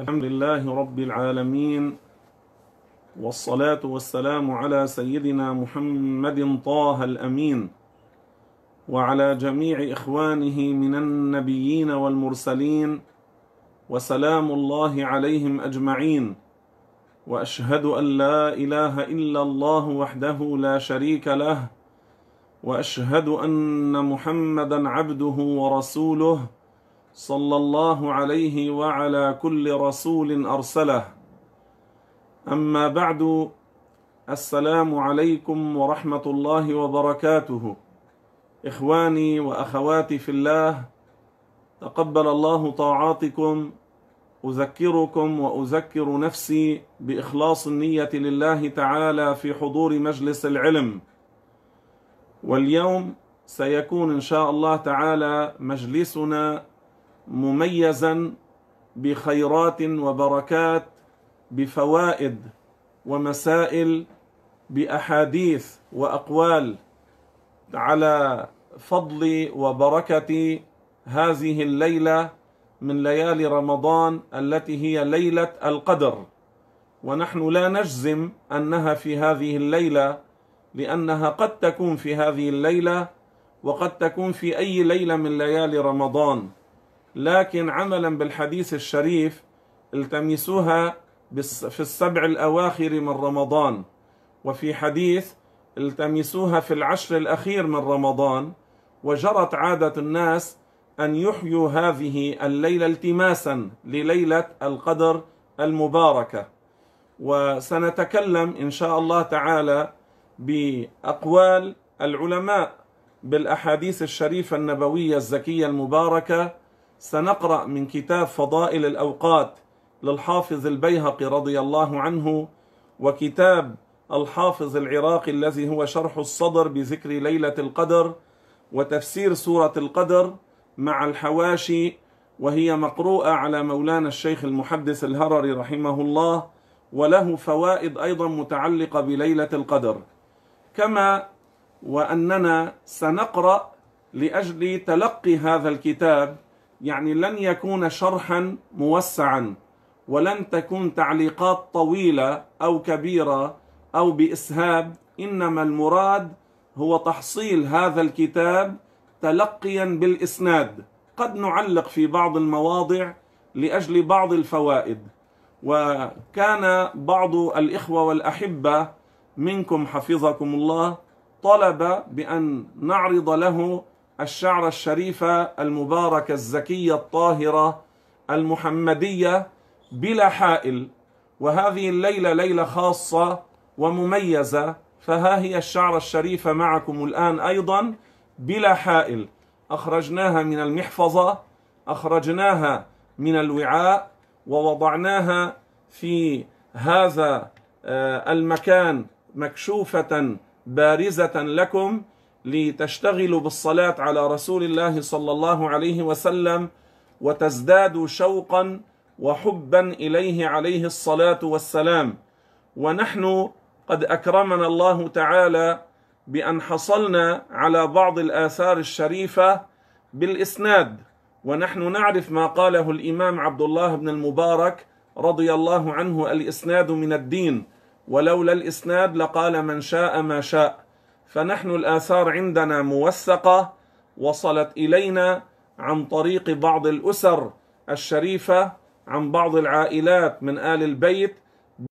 الحمد لله رب العالمين والصلاة والسلام على سيدنا محمد طه الأمين وعلى جميع إخوانه من النبيين والمرسلين وسلام الله عليهم أجمعين وأشهد أن لا إله إلا الله وحده لا شريك له وأشهد أن محمدا عبده ورسوله صلى الله عليه وعلى كل رسول ارسله اما بعد السلام عليكم ورحمه الله وبركاته اخواني واخواتي في الله تقبل الله طاعاتكم اذكركم واذكر نفسي باخلاص النيه لله تعالى في حضور مجلس العلم واليوم سيكون ان شاء الله تعالى مجلسنا مميزا بخيرات وبركات بفوائد ومسائل باحاديث واقوال على فضل وبركه هذه الليله من ليالي رمضان التي هي ليله القدر ونحن لا نجزم انها في هذه الليله لانها قد تكون في هذه الليله وقد تكون في اي ليله من ليالي رمضان لكن عملا بالحديث الشريف التمسوها في السبع الأواخر من رمضان وفي حديث التمسوها في العشر الأخير من رمضان وجرت عادة الناس أن يحيوا هذه الليلة التماسا لليلة القدر المباركة وسنتكلم إن شاء الله تعالى بأقوال العلماء بالأحاديث الشريفة النبوية الزكية المباركة سنقرأ من كتاب فضائل الأوقات للحافظ البيهقي رضي الله عنه وكتاب الحافظ العراقي الذي هو شرح الصدر بذكر ليلة القدر وتفسير سورة القدر مع الحواشي وهي مقروءة على مولانا الشيخ المحدث الهرري رحمه الله وله فوائد أيضا متعلقة بليلة القدر كما وأننا سنقرأ لأجل تلقي هذا الكتاب يعني لن يكون شرحا موسعا ولن تكون تعليقات طويلة أو كبيرة أو بإسهاب إنما المراد هو تحصيل هذا الكتاب تلقيا بالإسناد قد نعلق في بعض المواضع لأجل بعض الفوائد وكان بعض الإخوة والأحبة منكم حفظكم الله طلب بأن نعرض له الشعر الشريفة المباركة الزكية الطاهرة المحمدية بلا حائل وهذه الليلة ليلة خاصة ومميزة فها هي الشعر الشريفة معكم الآن أيضا بلا حائل أخرجناها من المحفظة أخرجناها من الوعاء ووضعناها في هذا آه، المكان مكشوفة بارزة لكم لتشتغلوا بالصلاة على رسول الله صلى الله عليه وسلم وتزدادوا شوقا وحبا إليه عليه الصلاة والسلام ونحن قد أكرمنا الله تعالى بأن حصلنا على بعض الآثار الشريفة بالإسناد ونحن نعرف ما قاله الإمام عبد الله بن المبارك رضي الله عنه الإسناد من الدين ولولا الإسناد لقال من شاء ما شاء فنحن الآثار عندنا موثقة وصلت إلينا عن طريق بعض الأسر الشريفة عن بعض العائلات من آل البيت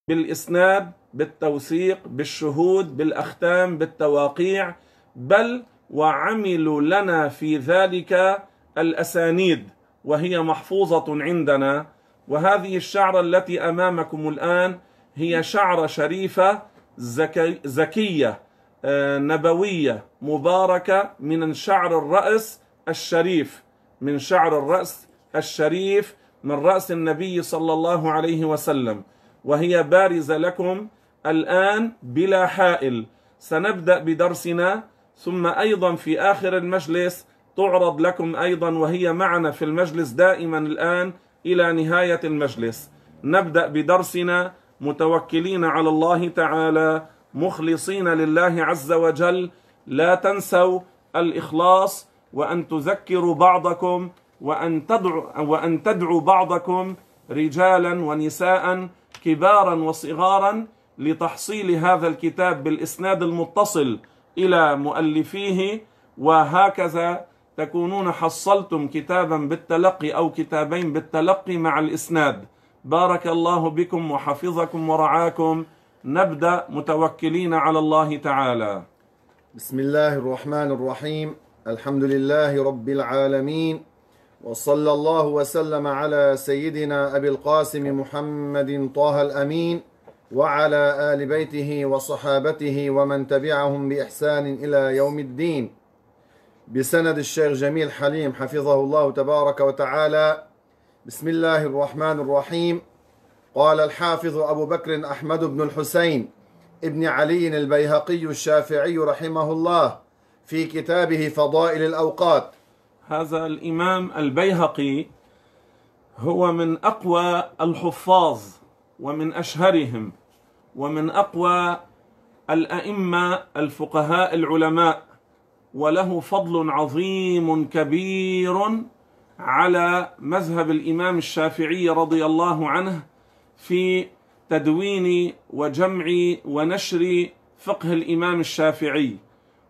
بالإسناد بالتوثيق بالشهود بالأختام بالتواقيع بل وعملوا لنا في ذلك الأسانيد وهي محفوظة عندنا وهذه الشعرة التي أمامكم الآن هي شعرة شريفة زكي زكية آه، نبوية مباركة من شعر الرأس الشريف من شعر الرأس الشريف من رأس النبي صلى الله عليه وسلم وهي بارزة لكم الآن بلا حائل سنبدأ بدرسنا ثم أيضا في آخر المجلس تعرض لكم أيضا وهي معنا في المجلس دائما الآن إلى نهاية المجلس نبدأ بدرسنا متوكلين على الله تعالى مخلصين لله عز وجل لا تنسوا الإخلاص وأن تذكروا بعضكم وأن تدعوا, وأن تدعوا بعضكم رجالا ونساء كبارا وصغارا لتحصيل هذا الكتاب بالإسناد المتصل إلى مؤلفيه وهكذا تكونون حصلتم كتابا بالتلقي أو كتابين بالتلقي مع الإسناد بارك الله بكم وحفظكم ورعاكم نبدأ متوكلين على الله تعالى بسم الله الرحمن الرحيم الحمد لله رب العالمين وصلى الله وسلم على سيدنا أبي القاسم محمد طه الأمين وعلى آل بيته وصحابته ومن تبعهم بإحسان إلى يوم الدين بسند الشيخ جميل حليم حفظه الله تبارك وتعالى بسم الله الرحمن الرحيم قال الحافظ أبو بكر أحمد بن الحسين ابن علي البيهقي الشافعي رحمه الله في كتابه فضائل الأوقات هذا الإمام البيهقي هو من أقوى الحفاظ ومن أشهرهم ومن أقوى الأئمة الفقهاء العلماء وله فضل عظيم كبير على مذهب الإمام الشافعي رضي الله عنه في تدوين وجمع ونشر فقه الإمام الشافعي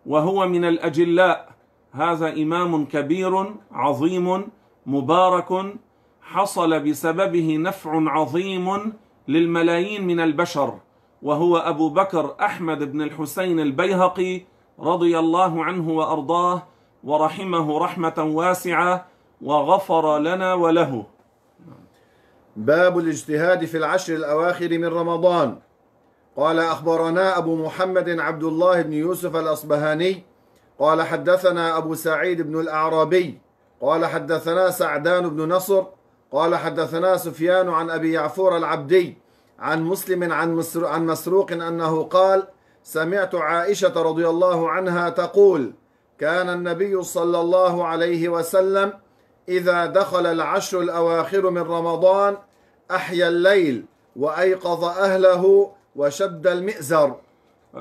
وهو من الأجلاء هذا إمام كبير عظيم مبارك حصل بسببه نفع عظيم للملايين من البشر وهو أبو بكر أحمد بن الحسين البيهقي رضي الله عنه وأرضاه ورحمه رحمة واسعة وغفر لنا وله باب الاجتهاد في العشر الأواخر من رمضان قال أخبرنا أبو محمد عبد الله بن يوسف الأصبهاني قال حدثنا أبو سعيد بن الأعرابي قال حدثنا سعدان بن نصر قال حدثنا سفيان عن أبي يعفور العبدي عن مسلم عن, عن مسروق أنه قال سمعت عائشة رضي الله عنها تقول كان النبي صلى الله عليه وسلم إذا دخل العشر الأواخر من رمضان أحيا الليل وأيقظ أهله وشد المئزر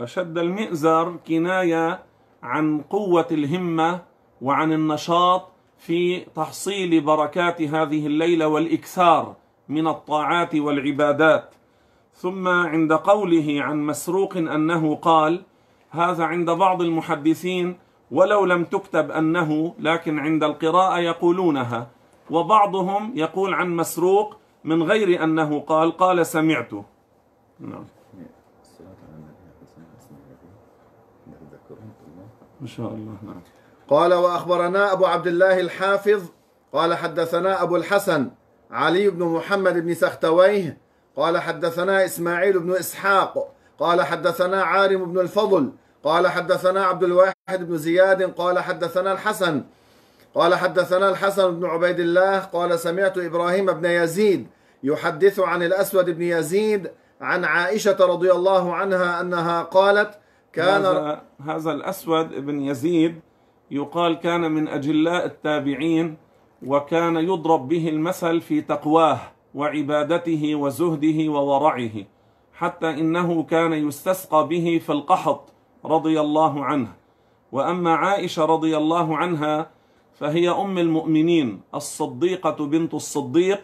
شد المئزر كناية عن قوة الهمة وعن النشاط في تحصيل بركات هذه الليلة والإكثار من الطاعات والعبادات ثم عند قوله عن مسروق أنه قال هذا عند بعض المحدثين ولو لم تكتب أنه لكن عند القراءة يقولونها وبعضهم يقول عن مسروق من غير أنه قال قال سمعته نعم إن شاء الله نعم قال وأخبرنا أبو عبد الله الحافظ قال حدثنا أبو الحسن علي بن محمد بن سختويه قال حدثنا إسماعيل بن إسحاق قال حدثنا عارم بن الفضل قال حدثنا عبد الواحد بن زياد قال حدثنا الحسن قال حدثنا الحسن بن عبيد الله قال سمعت إبراهيم بن يزيد يحدث عن الأسود بن يزيد عن عائشة رضي الله عنها أنها قالت كان هذا, هذا الأسود بن يزيد يقال كان من أجلاء التابعين وكان يضرب به المثل في تقواه وعبادته وزهده وورعه حتى إنه كان يستسقى به في القحط رضي الله عنه واما عائشه رضي الله عنها فهي ام المؤمنين الصديقه بنت الصديق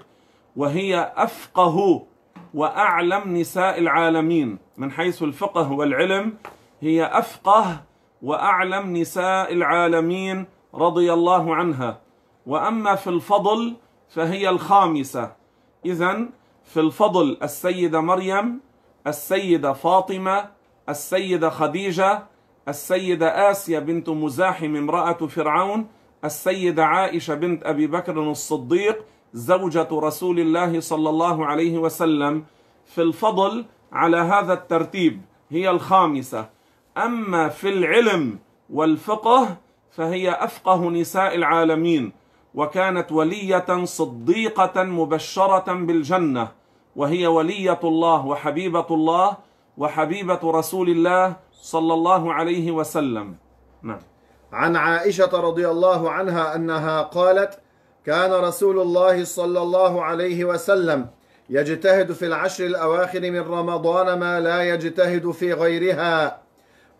وهي افقه واعلم نساء العالمين من حيث الفقه والعلم هي افقه واعلم نساء العالمين رضي الله عنها واما في الفضل فهي الخامسه اذا في الفضل السيده مريم السيده فاطمه السيدة خديجة السيدة آسيا بنت مزاحم امرأة فرعون السيدة عائشة بنت أبي بكر الصديق زوجة رسول الله صلى الله عليه وسلم في الفضل على هذا الترتيب هي الخامسة أما في العلم والفقه فهي أفقه نساء العالمين وكانت ولية صديقة مبشرة بالجنة وهي ولية الله وحبيبة الله وحبيبة رسول الله صلى الله عليه وسلم نعم عن عائشة رضي الله عنها أنها قالت كان رسول الله صلى الله عليه وسلم يجتهد في العشر الأواخر من رمضان ما لا يجتهد في غيرها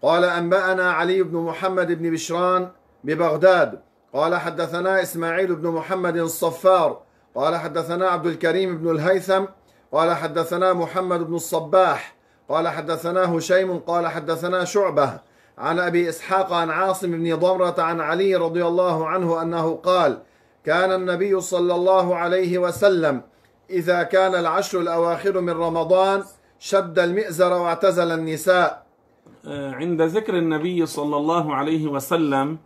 قال أنبأنا علي بن محمد بن بشران ببغداد قال حدثنا إسماعيل بن محمد الصفار قال حدثنا عبد الكريم بن الهيثم قال حدثنا محمد بن الصباح قال حدثنا هشيم قال حدثنا شعبة عن أبي إسحاق عن عاصم بن ضمرة عن علي رضي الله عنه أنه قال كان النبي صلى الله عليه وسلم إذا كان العشر الأواخر من رمضان شد المئزر واعتزل النساء آه، عند ذكر النبي صلى الله عليه وسلم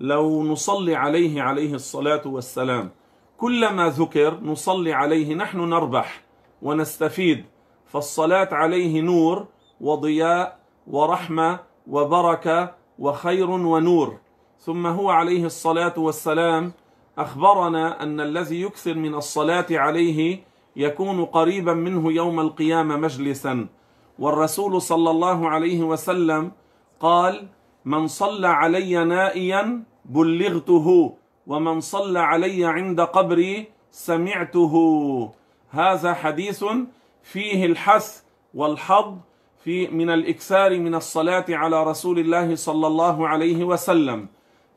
لو نصلي عليه عليه الصلاة والسلام كلما ذكر نصلي عليه نحن نربح ونستفيد فالصلاة عليه نور وضياء ورحمة وبركة وخير ونور ثم هو عليه الصلاة والسلام أخبرنا أن الذي يكثر من الصلاة عليه يكون قريبا منه يوم القيامة مجلسا والرسول صلى الله عليه وسلم قال من صلى علي نائيا بلغته ومن صلى علي عند قبري سمعته هذا حديث فيه الحث والحظ في من الإكثار من الصلاة على رسول الله صلى الله عليه وسلم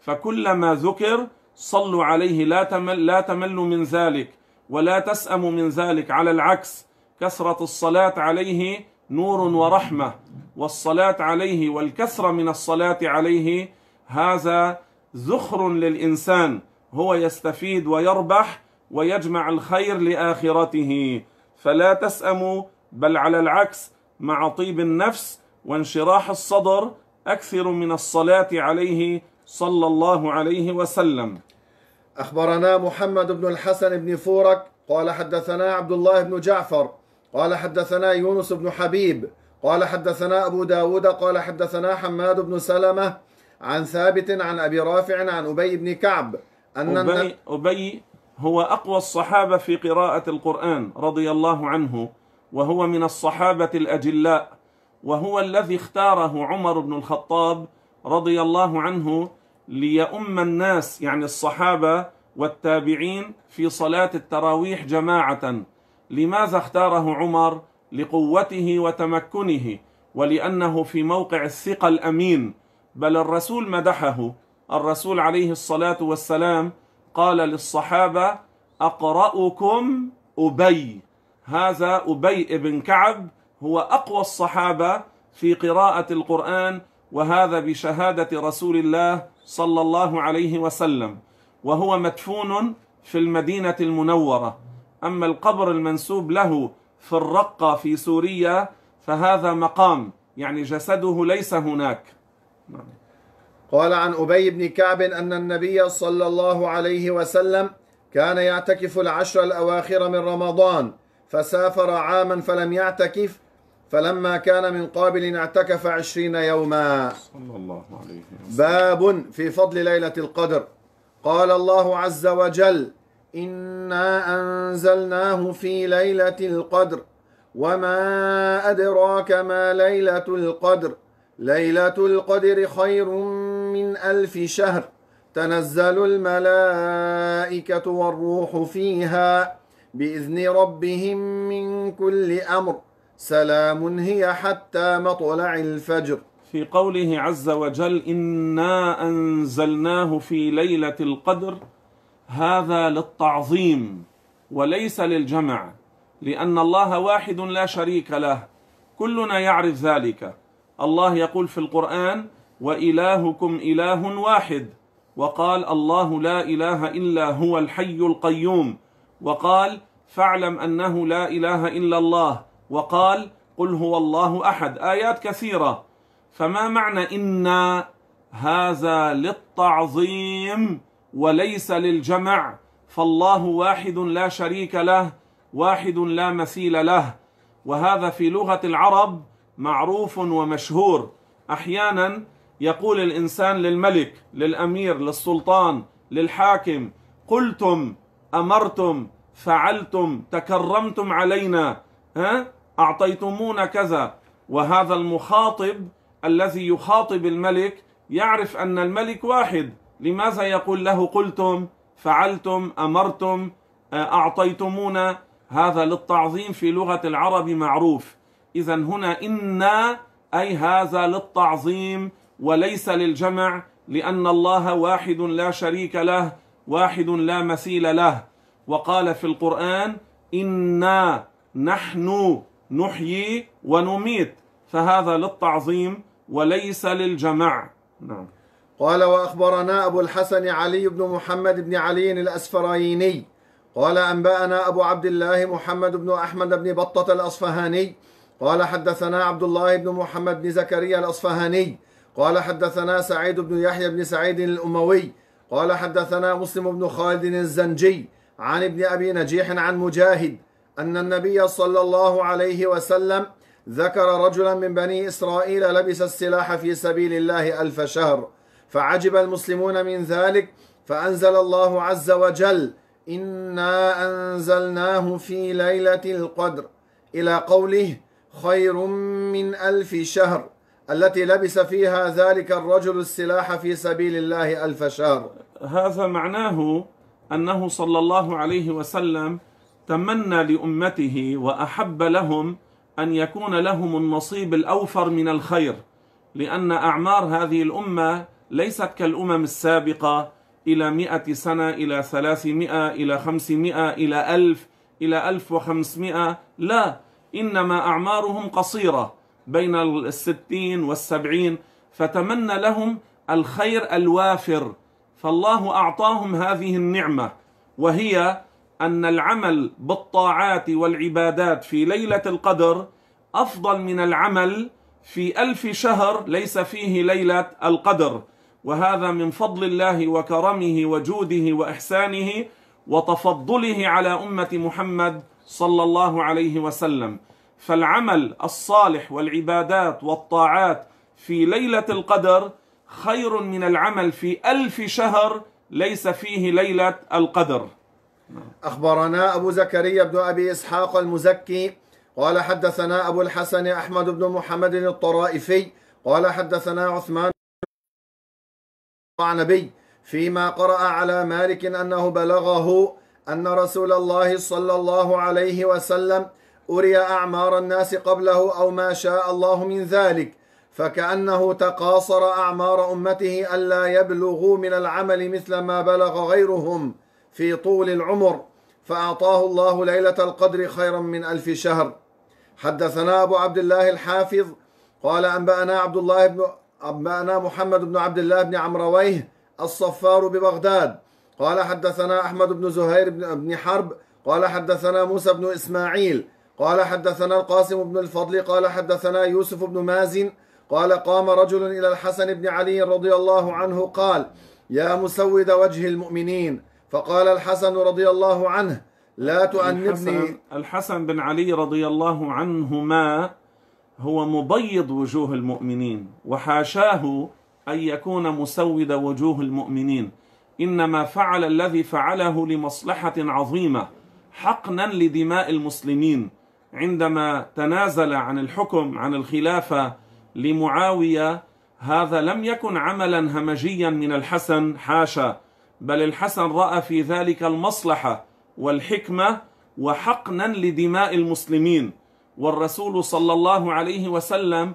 فكلما ذكر صلوا عليه لا تمل لا تملوا من ذلك ولا تسأموا من ذلك على العكس كثرة الصلاة عليه نور ورحمة والصلاة عليه والكثرة من الصلاة عليه هذا ذخر للإنسان هو يستفيد ويربح ويجمع الخير لآخرته فلا تسأموا بل على العكس مع طيب النفس وانشراح الصدر أكثر من الصلاة عليه صلى الله عليه وسلم أخبرنا محمد بن الحسن بن فورك قال حدثنا عبد الله بن جعفر قال حدثنا يونس بن حبيب قال حدثنا أبو داود قال حدثنا حماد بن سلمة عن ثابت عن أبي رافع عن أبي بن كعب أن أبي, أبي هو أقوى الصحابة في قراءة القرآن رضي الله عنه وهو من الصحابة الأجلاء وهو الذي اختاره عمر بن الخطاب رضي الله عنه ليؤم الناس يعني الصحابة والتابعين في صلاة التراويح جماعة لماذا اختاره عمر؟ لقوته وتمكنه ولأنه في موقع الثقة الأمين بل الرسول مدحه الرسول عليه الصلاة والسلام قال للصحابة أقرأكم أبي هذا أبي بن كعب هو أقوى الصحابة في قراءة القرآن وهذا بشهادة رسول الله صلى الله عليه وسلم وهو مدفون في المدينة المنورة أما القبر المنسوب له في الرقة في سوريا فهذا مقام يعني جسده ليس هناك نعم. قال عن أبي بن كعب أن النبي صلى الله عليه وسلم كان يعتكف العشر الأواخر من رمضان فسافر عاما فلم يعتكف فلما كان من قابل اعتكف عشرين يوما صلى الله عليه وسلم باب في فضل ليلة القدر قال الله عز وجل إنا أنزلناه في ليلة القدر وما أدراك ما ليلة القدر ليلة القدر خير من ألف شهر تنزل الملائكة والروح فيها بإذن ربهم من كل أمر سلام هي حتى مطلع الفجر في قوله عز وجل إنا أنزلناه في ليلة القدر هذا للتعظيم وليس للجمع لأن الله واحد لا شريك له كلنا يعرف ذلك الله يقول في القرآن وإلهكم إله واحد وقال الله لا إله إلا هو الحي القيوم وقال فاعلم أنه لا إله إلا الله وقال قل هو الله أحد آيات كثيرة فما معنى إن هذا للتعظيم وليس للجمع فالله واحد لا شريك له واحد لا مثيل له وهذا في لغة العرب معروف ومشهور أحيانا يقول الانسان للملك للامير للسلطان للحاكم قلتم امرتم فعلتم تكرمتم علينا ها اعطيتمونا كذا وهذا المخاطب الذي يخاطب الملك يعرف ان الملك واحد لماذا يقول له قلتم فعلتم امرتم آه، اعطيتمونا هذا للتعظيم في لغه العرب معروف اذا هنا انا اي هذا للتعظيم وليس للجمع لأن الله واحد لا شريك له واحد لا مثيل له وقال في القرآن إنا نحن نحيي ونميت فهذا للتعظيم وليس للجمع نعم قال وأخبرنا أبو الحسن علي بن محمد بن علي الأسفرايني قال أنبأنا أبو عبد الله محمد بن أحمد بن بطة الأصفهاني قال حدثنا عبد الله بن محمد بن زكريا الأصفهاني قال حدثنا سعيد بن يحيى بن سعيد الأموي قال حدثنا مسلم بن خالد الزنجي عن ابن أبي نجيح عن مجاهد أن النبي صلى الله عليه وسلم ذكر رجلا من بني إسرائيل لبس السلاح في سبيل الله ألف شهر فعجب المسلمون من ذلك فأنزل الله عز وجل إنا أنزلناه في ليلة القدر إلى قوله خير من ألف شهر التي لبس فيها ذلك الرجل السلاح في سبيل الله ألف شهر هذا معناه أنه صلى الله عليه وسلم تمنى لأمته وأحب لهم أن يكون لهم النصيب الأوفر من الخير لأن أعمار هذه الأمة ليست كالأمم السابقة إلى مئة سنة إلى ثلاثمائة إلى خمسمائة إلى ألف إلى ألف وخمسمائة لا إنما أعمارهم قصيرة بين الستين والسبعين فتمنى لهم الخير الوافر فالله أعطاهم هذه النعمة وهي أن العمل بالطاعات والعبادات في ليلة القدر أفضل من العمل في ألف شهر ليس فيه ليلة القدر وهذا من فضل الله وكرمه وجوده وإحسانه وتفضله على أمة محمد صلى الله عليه وسلم فالعمل الصالح والعبادات والطاعات في ليله القدر خير من العمل في الف شهر ليس فيه ليله القدر اخبرنا ابو زكريا بن ابي اسحاق المزكي قال حدثنا ابو الحسن احمد بن محمد الطرائفي قال حدثنا عثمان النبي فيما قرأ على مالك أنه بلغه أن رسول الله صلى الله عليه وسلم أري أعمار الناس قبله أو ما شاء الله من ذلك فكأنه تقاصر أعمار أمته ألا يبلغوا من العمل مثل ما بلغ غيرهم في طول العمر فأعطاه الله ليلة القدر خيرا من ألف شهر حدثنا أبو عبد الله الحافظ قال أنبأنا عبد الله بن أنبأنا محمد بن عبد الله بن عمرويه الصفار ببغداد قال حدثنا أحمد بن زهير بن حرب قال حدثنا موسى بن إسماعيل قال حدثنا القاسم بن الفضل قال حدثنا يوسف بن مازن قال قام رجل إلى الحسن بن علي رضي الله عنه قال يا مسود وجه المؤمنين فقال الحسن رضي الله عنه لا تؤنبني الحسن, الحسن بن علي رضي الله عنهما هو مبيض وجوه المؤمنين وحاشاه أن يكون مسود وجوه المؤمنين إنما فعل الذي فعله لمصلحة عظيمة حقنا لدماء المسلمين عندما تنازل عن الحكم عن الخلافه لمعاويه هذا لم يكن عملا همجيا من الحسن حاشا بل الحسن راى في ذلك المصلحه والحكمه وحقنا لدماء المسلمين والرسول صلى الله عليه وسلم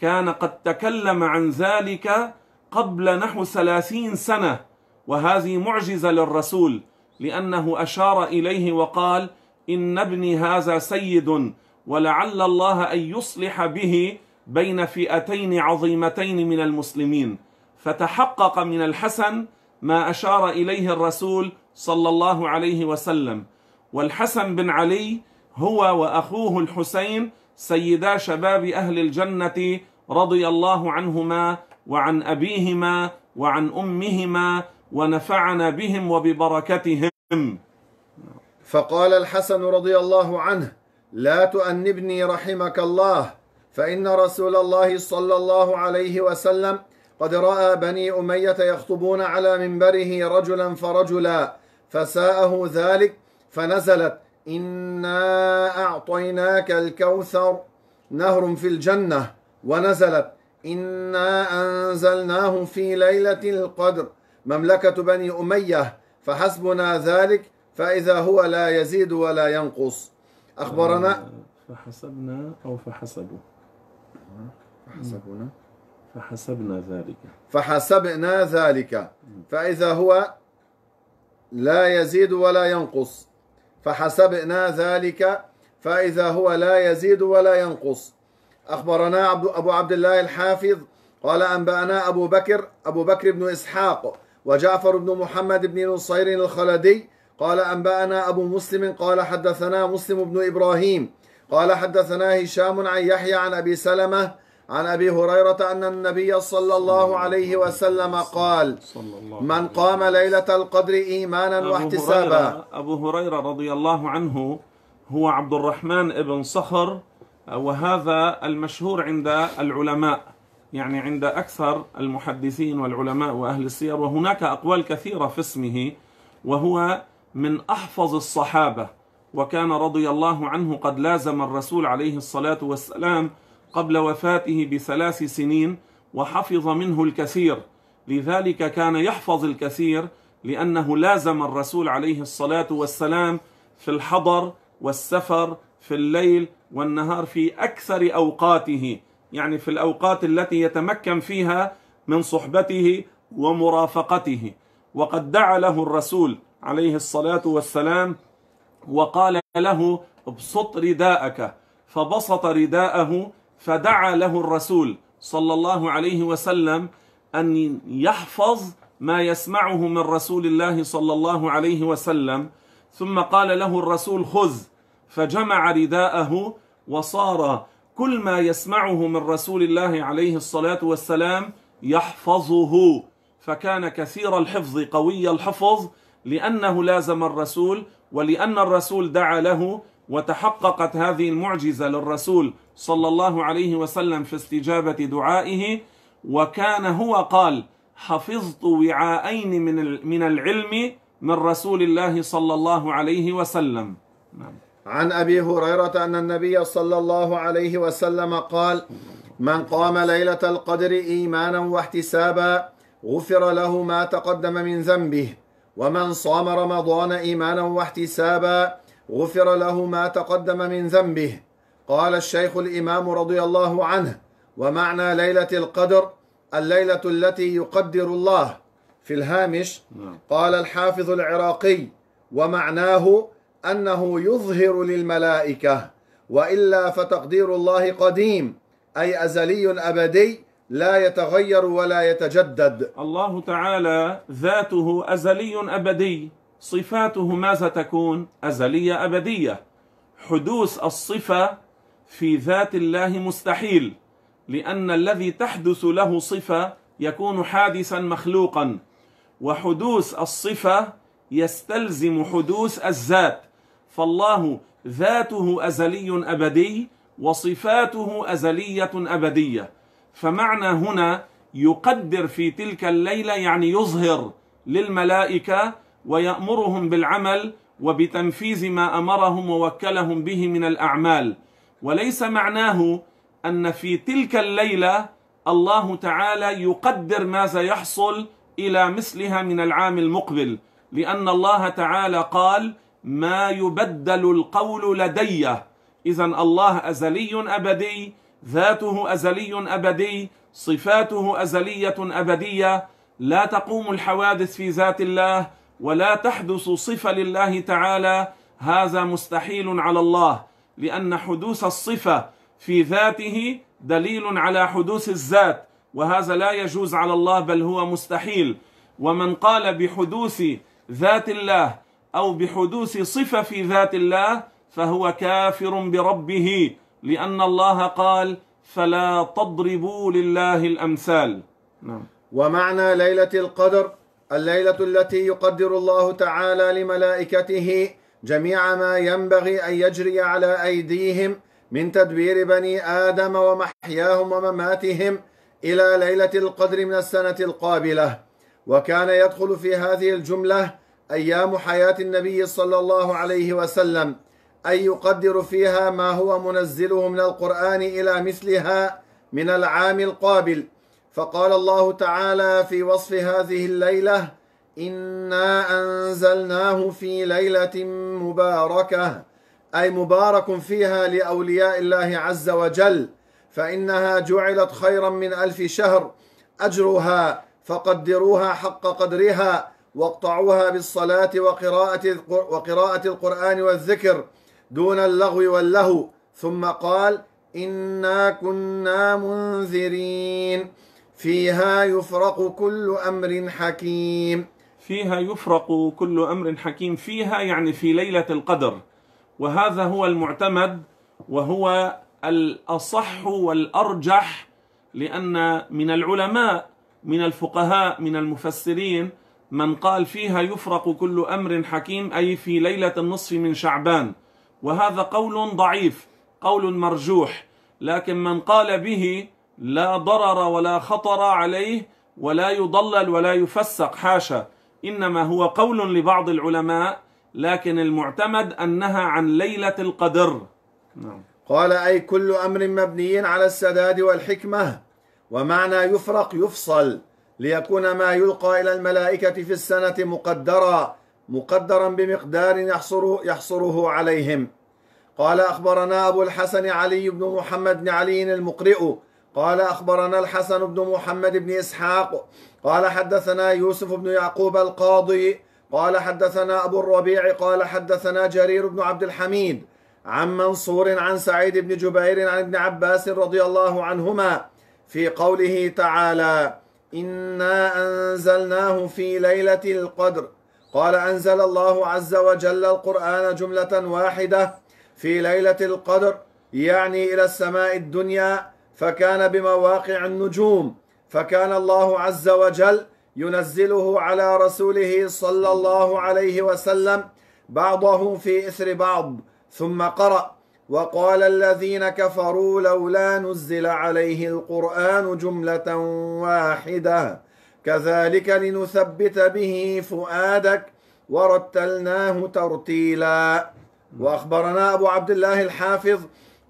كان قد تكلم عن ذلك قبل نحو ثلاثين سنه وهذه معجزه للرسول لانه اشار اليه وقال إن ابني هذا سيد ولعل الله أن يصلح به بين فئتين عظيمتين من المسلمين فتحقق من الحسن ما أشار إليه الرسول صلى الله عليه وسلم والحسن بن علي هو وأخوه الحسين سيدا شباب أهل الجنة رضي الله عنهما وعن أبيهما وعن أمهما ونفعنا بهم وببركتهم فقال الحسن رضي الله عنه لا تؤنبني رحمك الله فإن رسول الله صلى الله عليه وسلم قد رأى بني أمية يخطبون على منبره رجلا فرجلا فساءه ذلك فنزلت إنا أعطيناك الكوثر نهر في الجنة ونزلت إنا أنزلناه في ليلة القدر مملكة بني أمية فحسبنا ذلك فإذا هو لا يزيد ولا ينقص أخبرنا فحسبنا أو فحسبوا فحسبنا فحسبنا ذلك فحسبنا ذلك فإذا هو لا يزيد ولا ينقص فحسبنا ذلك فإذا هو لا يزيد ولا ينقص أخبرنا أبو عبد الله الحافظ قال أنبأنا أبو بكر أبو بكر بن إسحاق وجعفر بن محمد بن نصير الخلدي قال أنبأنا أبو مسلم قال حدثنا مسلم بن إبراهيم قال حدثنا هشام عن يحيى عن أبي سلمة عن أبي هريرة أن النبي صلى الله عليه وسلم قال من قام ليلة القدر إيمانا واحتسابا أبو هريرة رضي الله عنه هو عبد الرحمن بن صخر وهذا المشهور عند العلماء يعني عند أكثر المحدثين والعلماء وأهل السير وهناك أقوال كثيرة في اسمه وهو من أحفظ الصحابة وكان رضي الله عنه قد لازم الرسول عليه الصلاة والسلام قبل وفاته بثلاث سنين وحفظ منه الكثير لذلك كان يحفظ الكثير لأنه لازم الرسول عليه الصلاة والسلام في الحضر والسفر في الليل والنهار في أكثر أوقاته يعني في الأوقات التي يتمكن فيها من صحبته ومرافقته وقد دعا له الرسول عليه الصلاة والسلام وقال له ابسط رداءك فبسط رداءه فدعا له الرسول صلى الله عليه وسلم أن يحفظ ما يسمعه من رسول الله صلى الله عليه وسلم ثم قال له الرسول خذ فجمع رداءه وصار كل ما يسمعه من رسول الله عليه الصلاة والسلام يحفظه فكان كثير الحفظ قوي الحفظ لأنه لازم الرسول ولأن الرسول دعا له وتحققت هذه المعجزة للرسول صلى الله عليه وسلم في استجابة دعائه وكان هو قال حفظت وعاءين من من العلم من رسول الله صلى الله عليه وسلم نعم. عن أبي هريرة أن النبي صلى الله عليه وسلم قال من قام ليلة القدر إيمانا واحتسابا غفر له ما تقدم من ذنبه ومن صام رمضان إيمانا واحتسابا غفر له ما تقدم من ذنبه قال الشيخ الإمام رضي الله عنه ومعنى ليلة القدر الليلة التي يقدر الله في الهامش نعم. قال الحافظ العراقي ومعناه أنه يظهر للملائكة وإلا فتقدير الله قديم أي أزلي أبدي لا يتغير ولا يتجدد الله تعالى ذاته أزلي أبدي صفاته ماذا تكون أزلية أبدية حدوث الصفة في ذات الله مستحيل لأن الذي تحدث له صفة يكون حادثا مخلوقا وحدوث الصفة يستلزم حدوث الذات فالله ذاته أزلي أبدي وصفاته أزلية أبدية فمعنى هنا يقدر في تلك الليله يعني يظهر للملائكه ويامرهم بالعمل وبتنفيذ ما امرهم ووكلهم به من الاعمال وليس معناه ان في تلك الليله الله تعالى يقدر ماذا يحصل الى مثلها من العام المقبل لان الله تعالى قال ما يبدل القول لدي اذا الله ازلي ابدي ذاته أزلي أبدي صفاته أزلية أبدية لا تقوم الحوادث في ذات الله ولا تحدث صفة لله تعالى هذا مستحيل على الله لأن حدوث الصفة في ذاته دليل على حدوث الذات وهذا لا يجوز على الله بل هو مستحيل ومن قال بحدوث ذات الله أو بحدوث صفة في ذات الله فهو كافر بربه لأن الله قال فلا تضربوا لله الأمثال نعم. ومعنى ليلة القدر الليلة التي يقدر الله تعالى لملائكته جميع ما ينبغي أن يجري على أيديهم من تدبير بني آدم ومحياهم ومماتهم إلى ليلة القدر من السنة القابلة وكان يدخل في هذه الجملة أيام حياة النبي صلى الله عليه وسلم أن يقدر فيها ما هو منزله من القرآن إلى مثلها من العام القابل فقال الله تعالى في وصف هذه الليلة إنا أنزلناه في ليلة مباركة أي مبارك فيها لأولياء الله عز وجل فإنها جعلت خيرا من ألف شهر أجرها فقدروها حق قدرها واقطعوها بالصلاة وقراءة وقراءة القرآن والذكر دون اللغو واللهو ثم قال إنا كنا منذرين فيها يفرق كل أمر حكيم فيها يفرق كل أمر حكيم فيها يعني في ليلة القدر وهذا هو المعتمد وهو الأصح والأرجح لأن من العلماء من الفقهاء من المفسرين من قال فيها يفرق كل أمر حكيم أي في ليلة النصف من شعبان وهذا قول ضعيف قول مرجوح لكن من قال به لا ضرر ولا خطر عليه ولا يضلل ولا يفسق حاشا إنما هو قول لبعض العلماء لكن المعتمد أنها عن ليلة القدر نعم. قال أي كل أمر مبني على السداد والحكمة ومعنى يفرق يفصل ليكون ما يلقى إلى الملائكة في السنة مقدرا مقدرا بمقدار يحصره, يحصره عليهم قال أخبرنا أبو الحسن علي بن محمد بن علي المقرئ قال أخبرنا الحسن بن محمد بن إسحاق قال حدثنا يوسف بن يعقوب القاضي قال حدثنا أبو الربيع قال حدثنا جرير بن عبد الحميد عن منصور عن سعيد بن جبير عن ابن عباس رضي الله عنهما في قوله تعالى إنا أنزلناه في ليلة القدر قال أنزل الله عز وجل القرآن جملة واحدة في ليلة القدر يعني إلى السماء الدنيا فكان بمواقع النجوم فكان الله عز وجل ينزله على رسوله صلى الله عليه وسلم بعضه في إثر بعض ثم قرأ وقال الذين كفروا لولا نزل عليه القرآن جملة واحدة كذلك لنثبت به فؤادك ورتلناه ترتيلا وأخبرنا أبو عبد الله الحافظ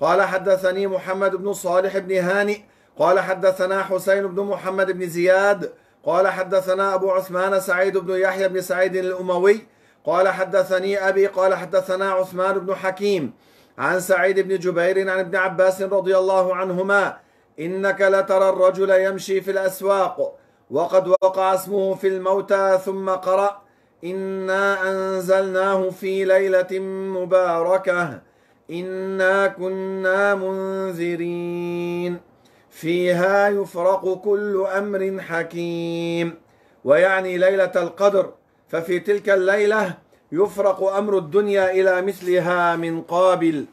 قال حدثني محمد بن صالح بن هانئ قال حدثنا حسين بن محمد بن زياد قال حدثنا أبو عثمان سعيد بن يحيى بن سعيد الأموي قال حدثني أبي قال حدثنا عثمان بن حكيم عن سعيد بن جبير عن ابن عباس رضي الله عنهما إنك لترى الرجل يمشي في الأسواق وقد وقع اسمه في الموتى ثم قرأ إنا أنزلناه في ليلة مباركة إنا كنا منذرين فيها يفرق كل أمر حكيم ويعني ليلة القدر ففي تلك الليلة يفرق أمر الدنيا إلى مثلها من قابل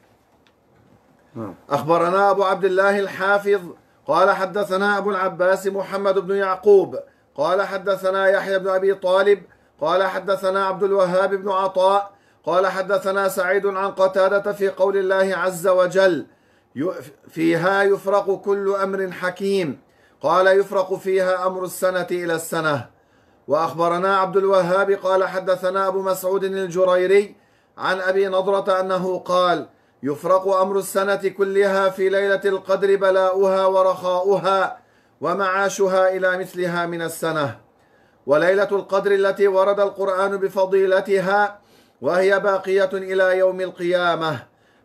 نعم. أخبرنا أبو عبد الله الحافظ قال حدثنا أبو العباس محمد بن يعقوب قال حدثنا يحيى بن أبي طالب قال حدثنا عبد الوهاب بن عطاء قال حدثنا سعيد عن قتادة في قول الله عز وجل فيها يفرق كل أمر حكيم قال يفرق فيها أمر السنة إلى السنة وأخبرنا عبد الوهاب قال حدثنا أبو مسعود الجريري عن أبي نضرة أنه قال يفرق أمر السنة كلها في ليلة القدر بلاؤها ورخاؤها ومعاشها إلى مثلها من السنة وليلة القدر التي ورد القرآن بفضيلتها وهي باقية إلى يوم القيامة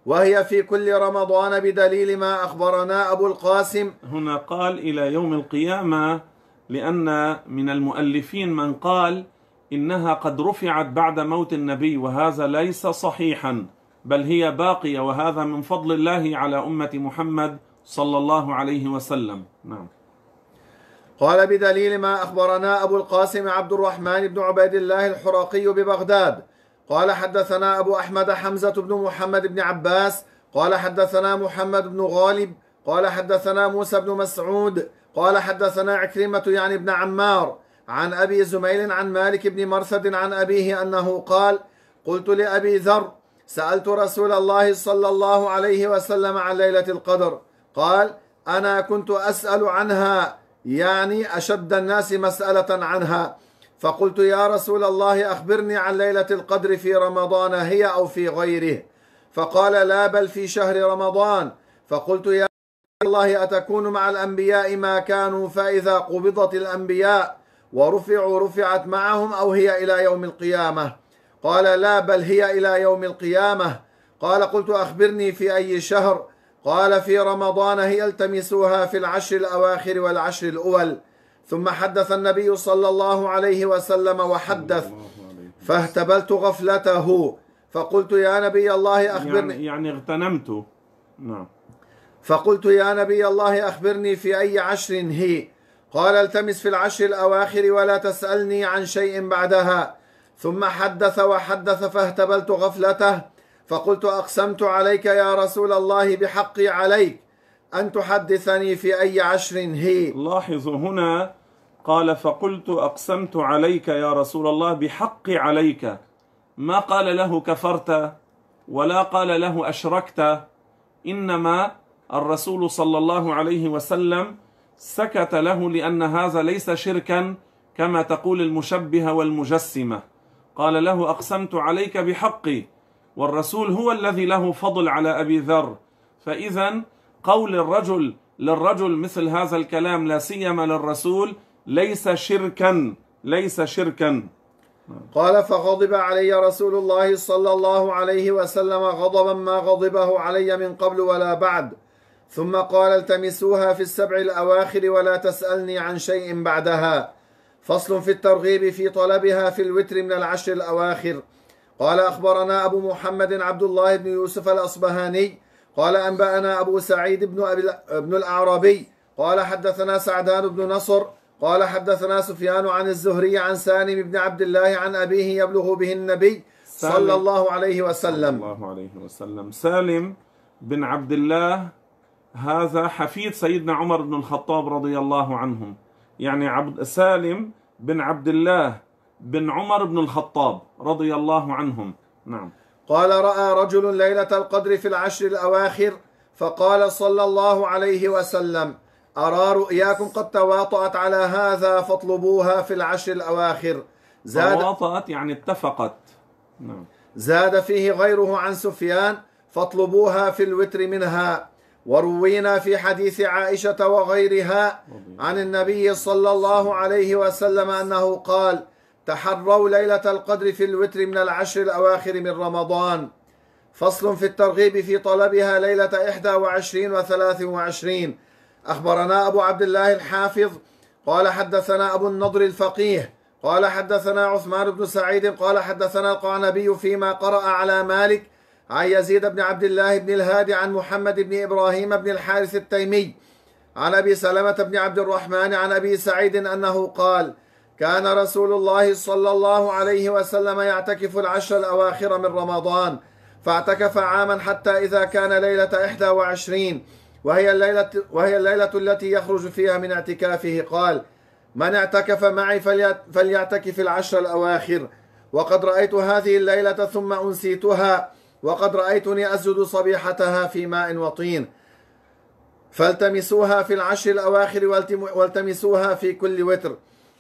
وهي في كل رمضان بدليل ما أخبرنا أبو القاسم هنا قال إلى يوم القيامة لأن من المؤلفين من قال إنها قد رفعت بعد موت النبي وهذا ليس صحيحا بل هي باقية وهذا من فضل الله على أمة محمد صلى الله عليه وسلم نعم قال بدليل ما أخبرنا أبو القاسم عبد الرحمن بن عبيد الله الحراقي ببغداد قال حدثنا أبو أحمد حمزة بن محمد بن عباس قال حدثنا محمد بن غالب قال حدثنا موسى بن مسعود قال حدثنا عكرمة يعني ابن عمار عن أبي زميل عن مالك بن مرسد عن أبيه أنه قال قلت لأبي ذر سألت رسول الله صلى الله عليه وسلم عن ليلة القدر قال أنا كنت أسأل عنها يعني أشد الناس مسألة عنها فقلت يا رسول الله أخبرني عن ليلة القدر في رمضان هي أو في غيره فقال لا بل في شهر رمضان فقلت يا الله أتكون مع الأنبياء ما كانوا فإذا قبضت الأنبياء ورفعوا رفعت معهم أو هي إلى يوم القيامة قال لا بل هي إلى يوم القيامة قال قلت أخبرني في أي شهر قال في رمضان هي التمسوها في العشر الأواخر والعشر الأول ثم حدث النبي صلى الله عليه وسلم وحدث فاهتبلت غفلته فقلت يا نبي الله أخبرني يعني, يعني اغتنمت نعم فقلت يا نبي الله أخبرني في أي عشر هي قال التمس في العشر الأواخر ولا تسألني عن شيء بعدها ثم حدث وحدث فاهتبلت غفلته فقلت أقسمت عليك يا رسول الله بحقي عليك أن تحدثني في أي عشر هي لاحظوا هنا قال فقلت أقسمت عليك يا رسول الله بحقي عليك ما قال له كفرت ولا قال له أشركت إنما الرسول صلى الله عليه وسلم سكت له لأن هذا ليس شركا كما تقول المشبهة والمجسمة قال له أقسمت عليك بحقي والرسول هو الذي له فضل على أبي ذر فإذا قول الرجل للرجل مثل هذا الكلام لا سيما للرسول ليس شركا ليس شركا قال فغضب علي رسول الله صلى الله عليه وسلم غضبا ما غضبه علي من قبل ولا بعد ثم قال التمسوها في السبع الأواخر ولا تسألني عن شيء بعدها فصل في الترغيب في طلبها في الوتر من العشر الأواخر قال أخبرنا أبو محمد عبد الله بن يوسف الأصبهاني قال أنبأنا أبو سعيد بن, أبي بن الأعرابي قال حدثنا سعدان بن نصر قال حدثنا سفيان عن الزهري عن سالم بن عبد الله عن أبيه يبلغ به النبي صلى الله عليه وسلم صلى الله عليه وسلم سالم بن عبد الله هذا حفيد سيدنا عمر بن الخطاب رضي الله عنهم يعني عبد سالم بن عبد الله بن عمر بن الخطاب رضي الله عنهم نعم قال رأى رجل ليلة القدر في العشر الأواخر فقال صلى الله عليه وسلم أرى رؤياكم قد تواطأت على هذا فاطلبوها في العشر الأواخر زاد تواطأت يعني اتفقت نعم. زاد فيه غيره عن سفيان فاطلبوها في الوتر منها وروينا في حديث عائشة وغيرها عن النبي صلى الله عليه وسلم أنه قال تحروا ليلة القدر في الوتر من العشر الأواخر من رمضان فصل في الترغيب في طلبها ليلة إحدى وعشرين وثلاث وعشرين أخبرنا أبو عبد الله الحافظ قال حدثنا أبو النضر الفقيه قال حدثنا عثمان بن سعيد قال حدثنا القعنبي فيما قرأ على مالك عن يزيد بن عبد الله بن الهادي عن محمد بن إبراهيم بن الحارث التيمي عن أبي سلمة بن عبد الرحمن عن أبي سعيد أنه قال كان رسول الله صلى الله عليه وسلم يعتكف العشر الأواخر من رمضان فاعتكف عاما حتى إذا كان ليلة 21 وهي الليلة, وهي الليلة التي يخرج فيها من اعتكافه قال من اعتكف معي فليعتكف العشر الأواخر وقد رأيت هذه الليلة ثم أنسيتها وقد رأيتني أسجد صبيحتها في ماء وطين فالتمسوها في العشر الأواخر والتمسوها في كل وتر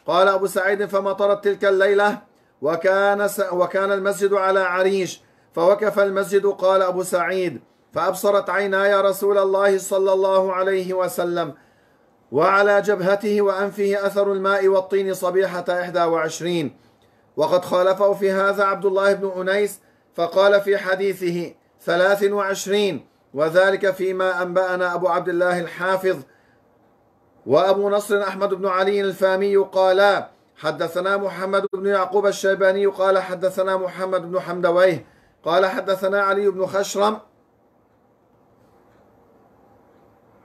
قال أبو سعيد فمطرت تلك الليلة وكان, وكان المسجد على عريش فوقف المسجد قال أبو سعيد فأبصرت عيناي رسول الله صلى الله عليه وسلم وعلى جبهته وأنفه أثر الماء والطين صبيحة 21 وقد خالفه في هذا عبد الله بن أنيس فقال في حديثه ثلاث وعشرين وذلك فيما أنبأنا أبو عبد الله الحافظ وأبو نصر أحمد بن علي الفامي قالا حدثنا محمد بن يعقوب الشيباني قال حدثنا محمد بن حمدويه قال حدثنا علي بن خشرم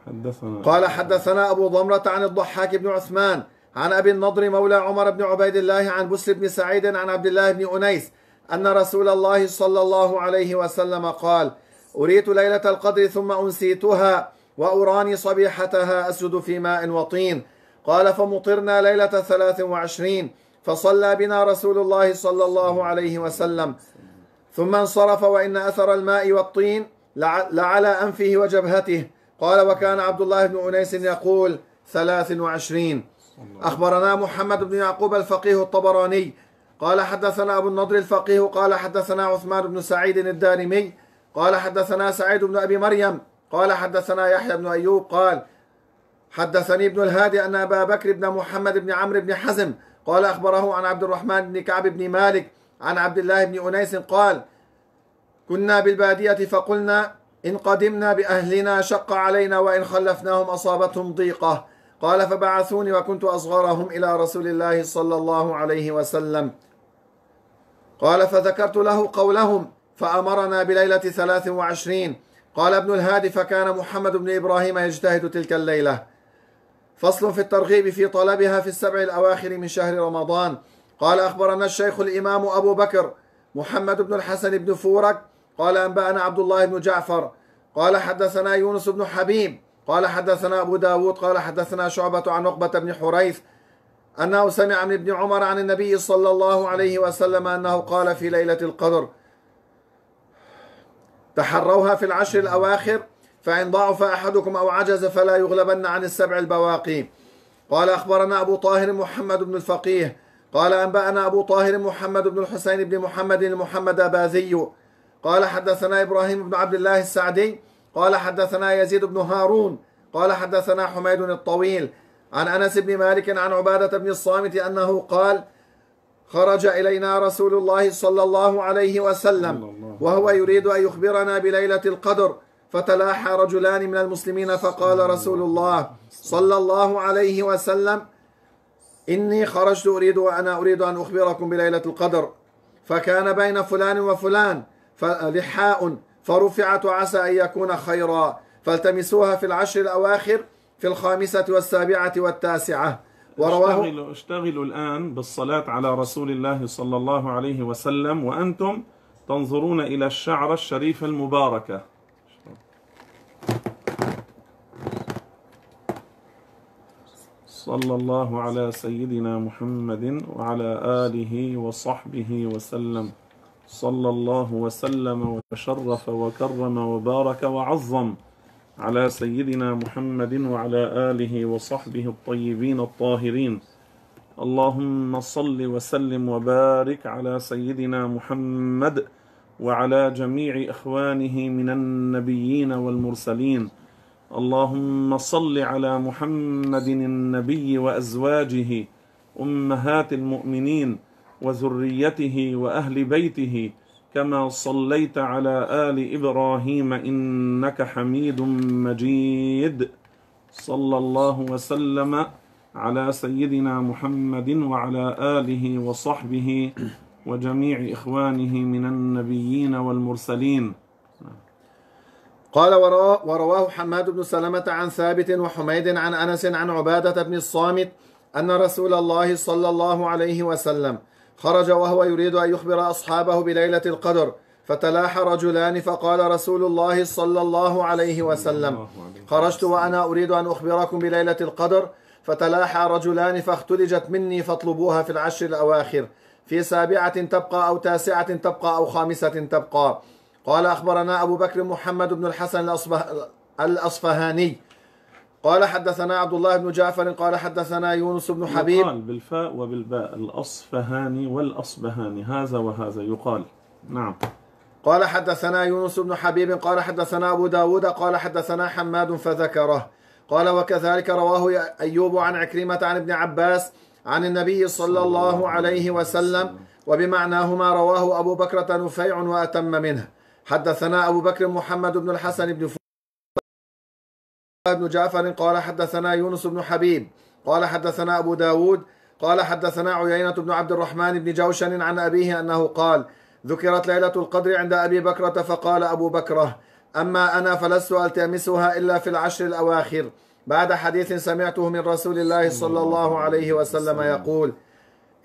حدثنا قال حدثنا أبو ضمرة عن الضحاك بن عثمان عن أبي النضر مولى عمر بن عبيد الله عن بسر بن سعيد عن عبد الله بن أنيس أن رسول الله صلى الله عليه وسلم قال أريت ليلة القدر ثم أنسيتها وأراني صبيحتها أسجد في ماء وطين قال فمطرنا ليلة ثلاث وعشرين فصلى بنا رسول الله صلى الله عليه وسلم ثم انصرف وإن أثر الماء والطين لعلى أنفه وجبهته قال وكان عبد الله بن أنيس يقول ثلاث وعشرين أخبرنا محمد بن يعقوب الفقيه الطبراني قال حدثنا أبو النضر الفقيه قال حدثنا عثمان بن سعيد الدارمي قال حدثنا سعيد بن أبي مريم قال حدثنا يحيى بن أيوب قال حدثني ابن الهادي أن أبا بكر بن محمد بن عمرو بن حزم قال أخبره عن عبد الرحمن بن كعب بن مالك عن عبد الله بن أنيس قال كنا بالبادية فقلنا إن قدمنا بأهلنا شق علينا وإن خلفناهم أصابتهم ضيقة قال فبعثوني وكنت أصغرهم إلى رسول الله صلى الله عليه وسلم قال فذكرت له قولهم فأمرنا بليلة ثلاث وعشرين قال ابن الهادي فكان محمد بن إبراهيم يجتهد تلك الليلة فصل في الترغيب في طلبها في السبع الأواخر من شهر رمضان قال أخبرنا الشيخ الإمام أبو بكر محمد بن الحسن بن فورك قال أنبأنا عبد الله بن جعفر قال حدثنا يونس بن حبيب قال حدثنا أبو داود قال حدثنا شعبة عن عقبة بن حريث أنه سمع من ابن عمر عن النبي صلى الله عليه وسلم أنه قال في ليلة القدر تحروها في العشر الأواخر فإن ضعف أحدكم أو عجز فلا يغلبن عن السبع البواقي قال أخبرنا أبو طاهر محمد بن الفقيه قال أنبأنا أبو طاهر محمد بن الحسين بن محمد المحمد أبازي قال حدثنا إبراهيم بن عبد الله السعدي قال حدثنا يزيد بن هارون قال حدثنا حميد الطويل عن أنس بن مالك عن عبادة بن الصامت أنه قال خرج إلينا رسول الله صلى الله عليه وسلم وهو يريد أن يخبرنا بليلة القدر فتلاحى رجلان من المسلمين فقال رسول الله صلى الله عليه وسلم إني خرجت أريد وأنا أريد أن أخبركم بليلة القدر فكان بين فلان وفلان لحاء فرفعت عسى أن يكون خيرا فالتمسوها في العشر الأواخر في الخامسة والسابعة والتاسعة ورواه اشتغلوا, اشتغلوا الآن بالصلاة على رسول الله صلى الله عليه وسلم وأنتم تنظرون إلى الشعرة الشريفة المباركة صلى الله على سيدنا محمد وعلى آله وصحبه وسلم صلى الله وسلم وتشرف وكرم وبارك وعظم على سيدنا محمد وعلى آله وصحبه الطيبين الطاهرين اللهم صل وسلم وبارك على سيدنا محمد وعلى جميع إخوانه من النبيين والمرسلين اللهم صل على محمد النبي وأزواجه أمهات المؤمنين وذريته وأهل بيته كما صليت على آل إبراهيم إنك حميد مجيد صلى الله وسلم على سيدنا محمد وعلى آله وصحبه وجميع إخوانه من النبيين والمرسلين قال ورواه حماد بن سلمة عن ثابت وحميد عن أنس عن عبادة بن الصامت أن رسول الله صلى الله عليه وسلم خرج وهو يريد أن يخبر أصحابه بليلة القدر فتلاح رجلان فقال رسول الله صلى الله عليه وسلم خرجت وأنا أريد أن أخبركم بليلة القدر فتلاحى رجلان فاختلجت مني فاطلبوها في العشر الأواخر في سابعة تبقى أو تاسعة تبقى أو خامسة تبقى قال أخبرنا أبو بكر محمد بن الحسن الأصفهاني قال حدثنا عبد الله بن جعفر قال حدثنا يونس بن حبيب يقال بالفاء وبالباء الأصفهاني والأصبهاني هذا وهذا يقال نعم قال حدثنا يونس بن حبيب قال حدثنا أبو داود قال حدثنا حماد فذكره قال وكذلك رواه أيوب عن عكرمة عن ابن عباس عن النبي صلى الله عليه وسلم وبمعناهما رواه أبو بكرة نفيع وأتم منه حدثنا أبو بكر محمد بن الحسن بن بن جعفر قال حدثنا يونس بن حبيب قال حدثنا أبو داود قال حدثنا عيينة بن عبد الرحمن بن جوشن عن أبيه أنه قال ذكرت ليلة القدر عند أبي بكرة فقال أبو بكرة أما أنا فلست ألتمسها إلا في العشر الأواخر بعد حديث سمعته من رسول الله صلى الله عليه وسلم يقول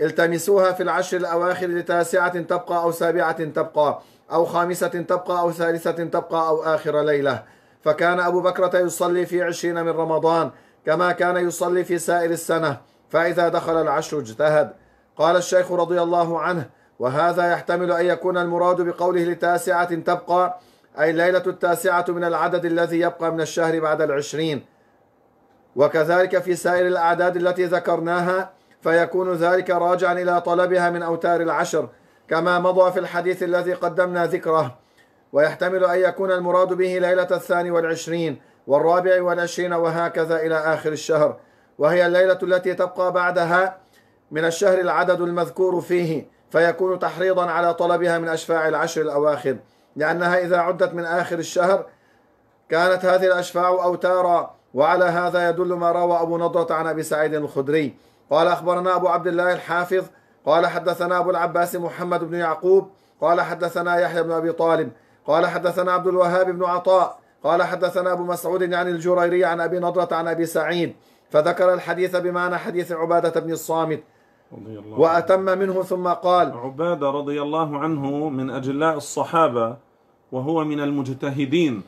التمسوها في العشر الأواخر لتاسعة تبقى أو سابعة تبقى أو خامسة تبقى أو ثالثة تبقى أو آخر ليلة فكان أبو بكرة يصلي في عشرين من رمضان كما كان يصلي في سائر السنة فإذا دخل العشر اجتهد قال الشيخ رضي الله عنه وهذا يحتمل أن يكون المراد بقوله لتاسعة تبقى أي ليلة التاسعة من العدد الذي يبقى من الشهر بعد العشرين وكذلك في سائر الأعداد التي ذكرناها فيكون ذلك راجعا إلى طلبها من أوتار العشر كما مضى في الحديث الذي قدمنا ذكره ويحتمل أن يكون المراد به ليلة الثاني والعشرين والرابع والعشرين وهكذا إلى آخر الشهر وهي الليلة التي تبقى بعدها من الشهر العدد المذكور فيه فيكون تحريضا على طلبها من أشفاع العشر الأواخر لأنها إذا عدت من آخر الشهر كانت هذه الأشفاع أوتارا وعلى هذا يدل ما روى أبو نضرة عن أبي سعيد الخدري قال أخبرنا أبو عبد الله الحافظ قال حدثنا أبو العباس محمد بن يعقوب قال حدثنا يحيى بن أبي طالب قال حدثنا عبد الوهاب بن عطاء قال حدثنا أبو مسعود عن الجريري عن أبي نضرة عن أبي سعيد فذكر الحديث بمعنى حديث عبادة بن الصامت رضي الله وأتم عنه. منه ثم قال عبادة رضي الله عنه من أجلاء الصحابة وهو من المجتهدين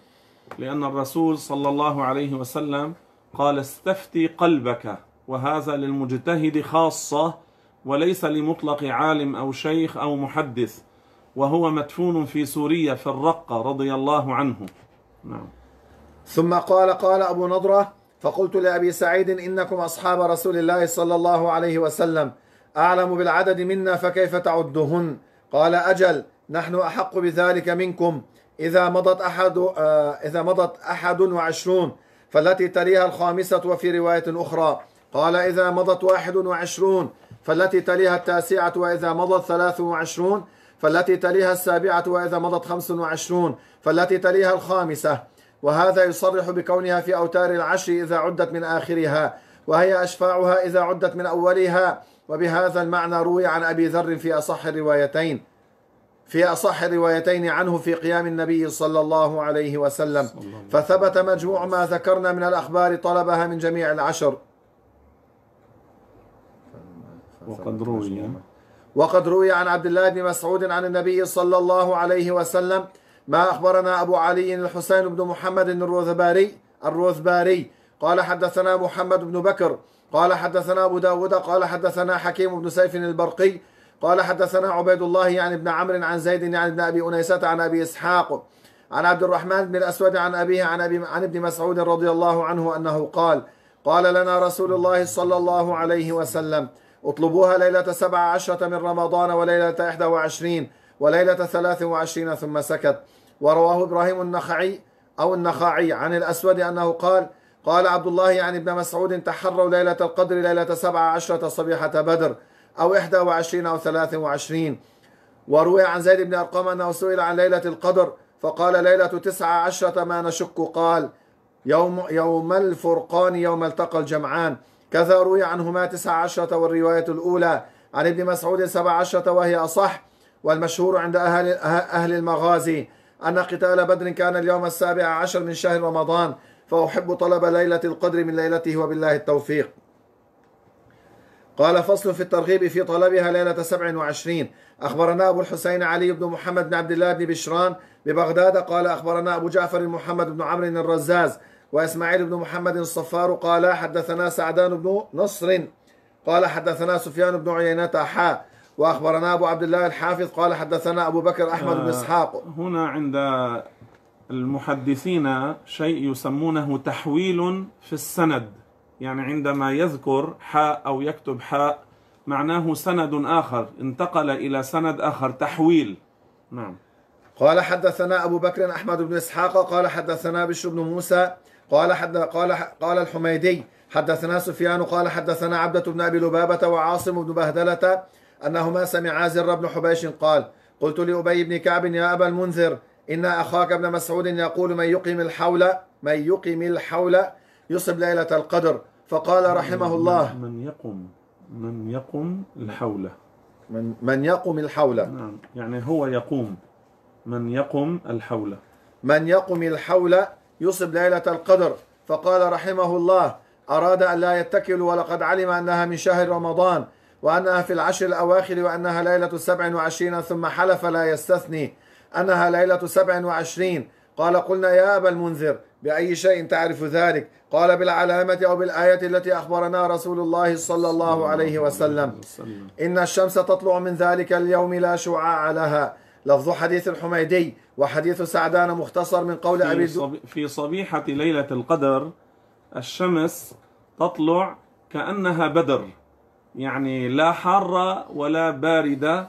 لأن الرسول صلى الله عليه وسلم قال استفتي قلبك وهذا للمجتهد خاصة وليس لمطلق عالم أو شيخ أو محدث وهو مدفون في سوريا في الرقة رضي الله عنه نعم ثم قال قال أبو نضرة فقلت لأبي سعيد إنكم أصحاب رسول الله صلى الله عليه وسلم أعلم بالعدد منا فكيف تعدهن قال أجل نحن أحق بذلك منكم إذا مضت أحد آه، إذا مضت أحد وعشرون فالتي تليها الخامسة وفي رواية أخرى قال إذا مضت واحد وعشرون فالتي تليها التاسعة وإذا مضت ثلاث وعشرون فالتي تليها السابعة وإذا مضت خمس وعشرون فالتي تليها الخامسة وهذا يصرح بكونها في أوتار العشر إذا عدت من آخرها وهي أشفاعها إذا عدت من أولها وبهذا المعنى روي عن أبي ذر في أصح الروايتين في أصح الروايتين عنه في قيام النبي صلى الله عليه وسلم فثبت مجموع ما ذكرنا من الأخبار طلبها من جميع العشر وقد روي وقد روي عن عبد الله بن مسعود عن النبي صلى الله عليه وسلم ما أخبرنا أبو علي الحسين بن محمد الروذباري الروذباري قال حدثنا محمد بن بكر قال حدثنا أبو داود قال حدثنا حكيم بن سيف البرقي قال حدثنا عبيد الله يعني بن عمرو عن زيد يعني بن أبي أنيسة عن أبي إسحاق عن عبد الرحمن بن الأسود عن أبيه عن, أبي عن ابن مسعود رضي الله عنه أنه قال قال لنا رسول الله صلى الله عليه وسلم اطلبوها ليلة سبع عشرة من رمضان وليلة إحدى وعشرين وليلة ثلاث وعشرين ثم سكت ورواه إبراهيم النخعي أو النخاعي عن الأسود أنه قال قال عبد الله يعني ابن مسعود تحروا ليلة القدر ليلة سبع عشرة صبيحة بدر أو إحدى وعشرين أو ثلاث وعشرين وروي عن زيد بن أرقام أنه سئل عن ليلة القدر فقال ليلة تسع عشرة ما نشك قال يوم, يوم الفرقان يوم التقى الجمعان كذا روي عنهما تسع عشرة والرواية الأولى عن ابن مسعود سبع عشرة وهي أصح والمشهور عند أهل, أهل المغازي أن قتال بدر كان اليوم السابع عشر من شهر رمضان فأحب طلب ليلة القدر من ليلته وبالله التوفيق قال فصل في الترغيب في طلبها ليلة 27 أخبرنا أبو الحسين علي بن محمد بن عبد الله بن بشران ببغداد قال أخبرنا أبو جعفر محمد بن عمرو الرزاز وإسماعيل بن محمد الصفار قال حدثنا سعدان بن نصر قال حدثنا سفيان بن عيينة حا وأخبرنا أبو عبد الله الحافظ قال حدثنا أبو بكر أحمد بن آه، إسحاق هنا عند المحدثين شيء يسمونه تحويل في السند يعني عندما يذكر حاء أو يكتب حاء معناه سند آخر انتقل إلى سند آخر تحويل نعم قال حدثنا أبو بكر أحمد بن إسحاق قال حدثنا بشر بن موسى قال حد قال قال الحميدي حدثنا سفيان قال حدثنا عبدة بن أبي لبابة وعاصم بن بهدلة أنهما سمعا زر بن حبيش قال قلت لأبي بن كعب يا أبا المنذر إن أخاك ابن مسعود يقول من يقيم الحول من يقيم الحول يصب ليلة القدر فقال رحمه الله من يقم من يقم الحول من من يقم الحول نعم يعني هو يقوم من يقم الحول من يقم الحول يصب ليلة القدر فقال رحمه الله أراد أن لا يتكل ولقد علم أنها من شهر رمضان وأنها في العشر الأواخر وأنها ليلة سبع وعشرين ثم حلف لا يستثني أنها ليلة سبع وعشرين قال قلنا يا أبا المنذر بأي شيء تعرف ذلك قال بالعلامة أو بالآية التي أخبرنا رسول الله صلى الله عليه وسلم إن الشمس تطلع من ذلك اليوم لا شعاع لها لفظ حديث الحميدي وحديث سعدان مختصر من قول أبي صبي في صبيحة ليلة القدر الشمس تطلع كأنها بدر يعني لا حارة ولا باردة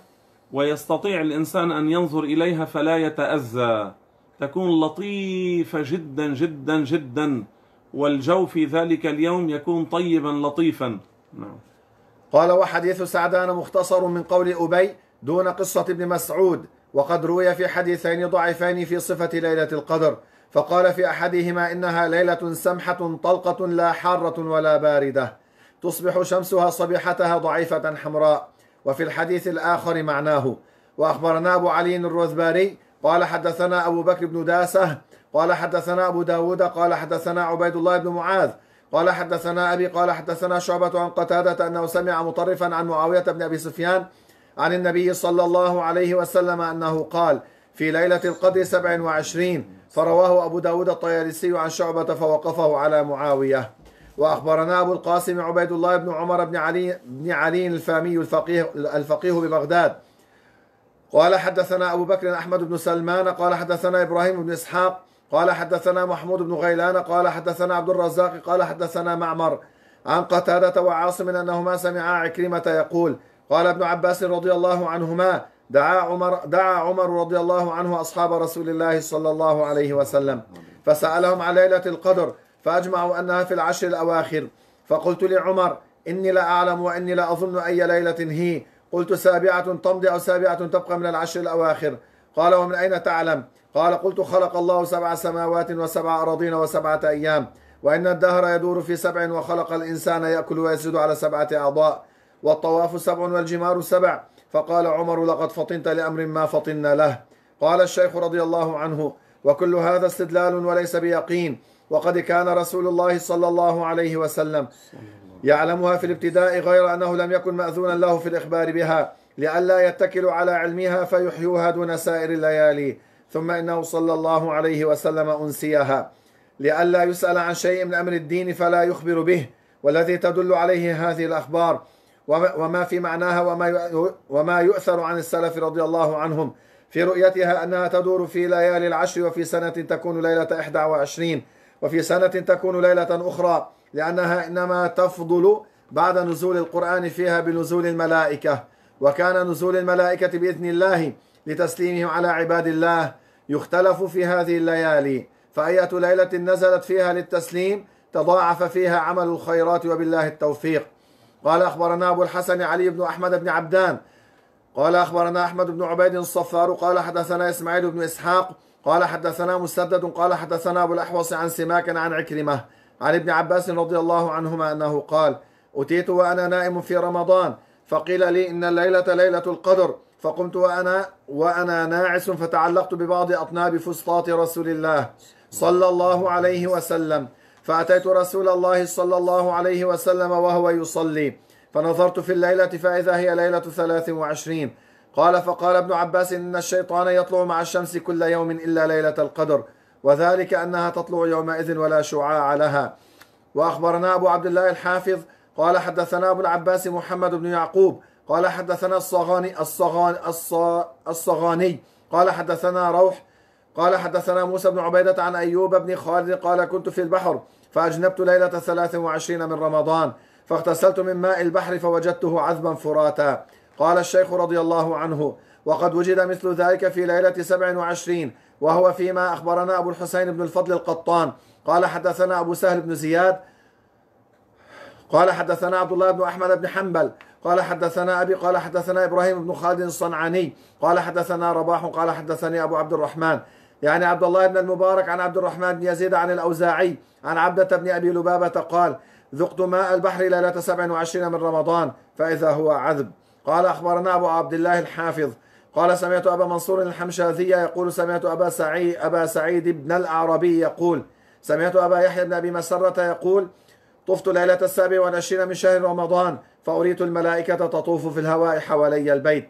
ويستطيع الإنسان أن ينظر إليها فلا يتأذى تكون لطيفة جدا جدا جدا والجو في ذلك اليوم يكون طيبا لطيفا نعم. قال وحديث سعدان مختصر من قول أبي دون قصة ابن مسعود وقد روي في حديثين ضعيفين في صفة ليلة القدر فقال في أحدهما إنها ليلة سمحة طلقة لا حارة ولا باردة تصبح شمسها صبيحتها ضعيفة حمراء وفي الحديث الآخر معناه وأخبرنا أبو علي الرزباري قال حدثنا أبو بكر بن داسة قال حدثنا أبو داود قال حدثنا عبيد الله بن معاذ قال حدثنا أبي قال حدثنا شعبة عن قتادة أنه سمع مطرفا عن معاوية بن أبي سفيان عن النبي صلى الله عليه وسلم أنه قال في ليلة القدر سبع وعشرين فرواه أبو داود الطيالسي عن شعبة فوقفه على معاوية وأخبرنا أبو القاسم عبيد الله بن عمر بن علي, بن علي الفامي الفقيه, الفقيه ببغداد قال حدثنا أبو بكر أحمد بن سلمان قال حدثنا إبراهيم بن إسحاق قال حدثنا محمود بن غيلان قال حدثنا عبد الرزاق قال حدثنا معمر عن قتادة وعاصم أنهما سمعا عكرمة يقول قال ابن عباس رضي الله عنهما دعا عمر دعا عمر رضي الله عنه أصحاب رسول الله صلى الله عليه وسلم فسألهم عن ليلة القدر فأجمعوا أنها في العشر الأواخر فقلت لعمر إني لا أعلم وإني لا أظن أي ليلة هي قلت سابعة تمضي أو سابعة تبقى من العشر الأواخر قال ومن أين تعلم قال قلت خلق الله سبع سماوات وسبع أراضين وسبعة أيام وإن الدهر يدور في سبع وخلق الإنسان يأكل ويسجد على سبعة أعضاء والطواف سبع والجمار سبع فقال عمر لقد فطنت لأمر ما فطنا له قال الشيخ رضي الله عنه وكل هذا استدلال وليس بيقين وقد كان رسول الله صلى الله عليه وسلم يعلمها في الابتداء غير أنه لم يكن مأذونا له في الإخبار بها لئلا يتكلوا على علمها فيحيوها دون سائر الليالي ثم إنه صلى الله عليه وسلم أنسيها لئلا يسأل عن شيء من أمر الدين فلا يخبر به والذي تدل عليه هذه الأخبار وما في معناها وما وما يؤثر عن السلف رضي الله عنهم في رؤيتها أنها تدور في ليالي العشر وفي سنة تكون ليلة 21 وفي سنة تكون ليلة أخرى لأنها إنما تفضل بعد نزول القرآن فيها بنزول الملائكة وكان نزول الملائكة بإذن الله لتسليمهم على عباد الله يختلف في هذه الليالي فأية ليلة نزلت فيها للتسليم تضاعف فيها عمل الخيرات وبالله التوفيق قال أخبرنا أبو الحسن علي بن أحمد بن عبدان قال أخبرنا أحمد بن عبيد الصفار قال حدثنا إسماعيل بن إسحاق قال حدثنا مسدد قال حدثنا أبو الأحوص عن سماك عن عكرمة عن ابن عباس رضي الله عنهما أنه قال أتيت وأنا نائم في رمضان فقيل لي إن الليلة ليلة القدر فقمت وأنا وأنا ناعس فتعلقت ببعض أطناب فسطاط رسول الله صلى الله عليه وسلم فأتيت رسول الله صلى الله عليه وسلم وهو يصلي فنظرت في الليلة فإذا هي ليلة ثلاث وعشرين قال فقال ابن عباس إن الشيطان يطلع مع الشمس كل يوم إلا ليلة القدر وذلك أنها تطلع يومئذ ولا شعاع لها وأخبرنا أبو عبد الله الحافظ قال حدثنا أبو العباس محمد بن يعقوب قال حدثنا الصغاني الصغاني, الصغاني قال حدثنا روح قال حدثنا موسى بن عبيدة عن أيوب بن خالد قال كنت في البحر فأجنبت ليلة ثلاث وعشرين من رمضان فاغتسلت من ماء البحر فوجدته عذبا فراتا قال الشيخ رضي الله عنه وقد وجد مثل ذلك في ليلة سبع وعشرين وهو فيما أخبرنا أبو الحسين بن الفضل القطان قال حدثنا أبو سهل بن زياد قال حدثنا عبد الله بن أحمد بن حنبل قال حدثنا أبي قال حدثنا إبراهيم بن خالد الصنعاني قال حدثنا رباح قال حدثني أبو عبد الرحمن يعني عبد الله بن المبارك عن عبد الرحمن بن يزيد عن الأوزاعي عن عبدة بن أبي لبابة قال ذقت ماء البحر ليلة 27 من رمضان فإذا هو عذب قال أخبرنا أبو عبد الله الحافظ قال سمعت أبا منصور الحمشاذي يقول سمعت أبا سعيد أبا سعيد بن الأعربي يقول سمعت أبا يحيى بن أبي مسرة يقول طفت ليلة السابع والعشرين من شهر رمضان فأريت الملائكة تطوف في الهواء حوالي البيت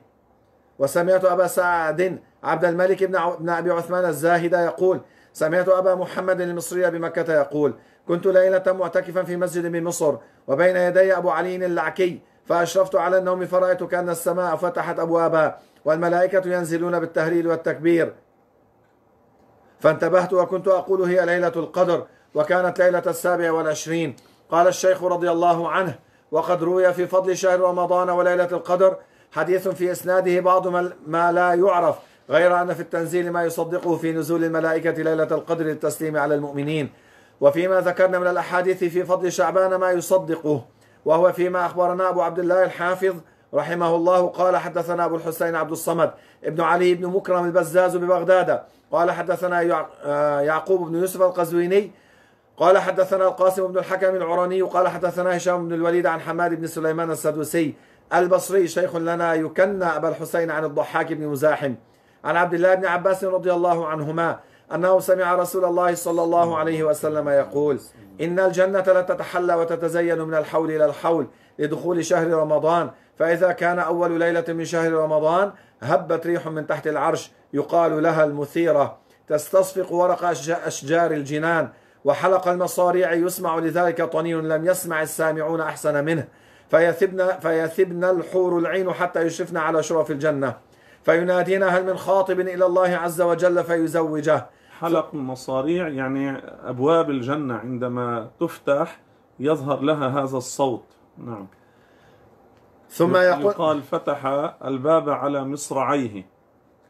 وسمعت أبا سعد عبد الملك بن أبي عثمان الزاهد يقول سمعت أبا محمد المصري بمكة يقول كنت ليلة معتكفا في مسجد بمصر وبين يدي أبو علي اللعكي فأشرفت على النوم فرأيت كأن السماء فتحت أبوابها والملائكة ينزلون بالتهليل والتكبير فانتبهت وكنت أقول هي ليلة القدر وكانت ليلة السابع والعشرين قال الشيخ رضي الله عنه وقد روي في فضل شهر رمضان وليلة القدر حديث في إسناده بعض ما لا يعرف غير أن في التنزيل ما يصدقه في نزول الملائكة ليلة القدر للتسليم على المؤمنين وفيما ذكرنا من الأحاديث في فضل شعبان ما يصدقه وهو فيما أخبرنا أبو عبد الله الحافظ رحمه الله قال حدثنا أبو الحسين عبد الصمد ابن علي بن مكرم البزاز ببغداد قال حدثنا آه، يعقوب بن يوسف القزويني قال حدثنا القاسم بن الحكم العراني قال حدثنا هشام بن الوليد عن حماد بن سليمان السدوسي البصري شيخ لنا يكنى أبا الحسين عن الضحاك بن مزاحم عن عبد الله بن عباس رضي الله عنهما أنه سمع رسول الله صلى الله عليه وسلم يقول إن الجنة لتتحلى وتتزين من الحول إلى الحول لدخول شهر رمضان فإذا كان أول ليلة من شهر رمضان هبت ريح من تحت العرش يقال لها المثيرة تستصفق ورق أشجار الجنان وحلق المصاريع يسمع لذلك طنين لم يسمع السامعون أحسن منه فيثبن, فيثبن الحور العين حتى يشرفن على شرف الجنة فينادينا هل من خاطب إلى الله عز وجل فيزوجه حلق المصاريع يعني أبواب الجنة عندما تفتح يظهر لها هذا الصوت نعم ثم يقول قال فتح الباب على مصرعيه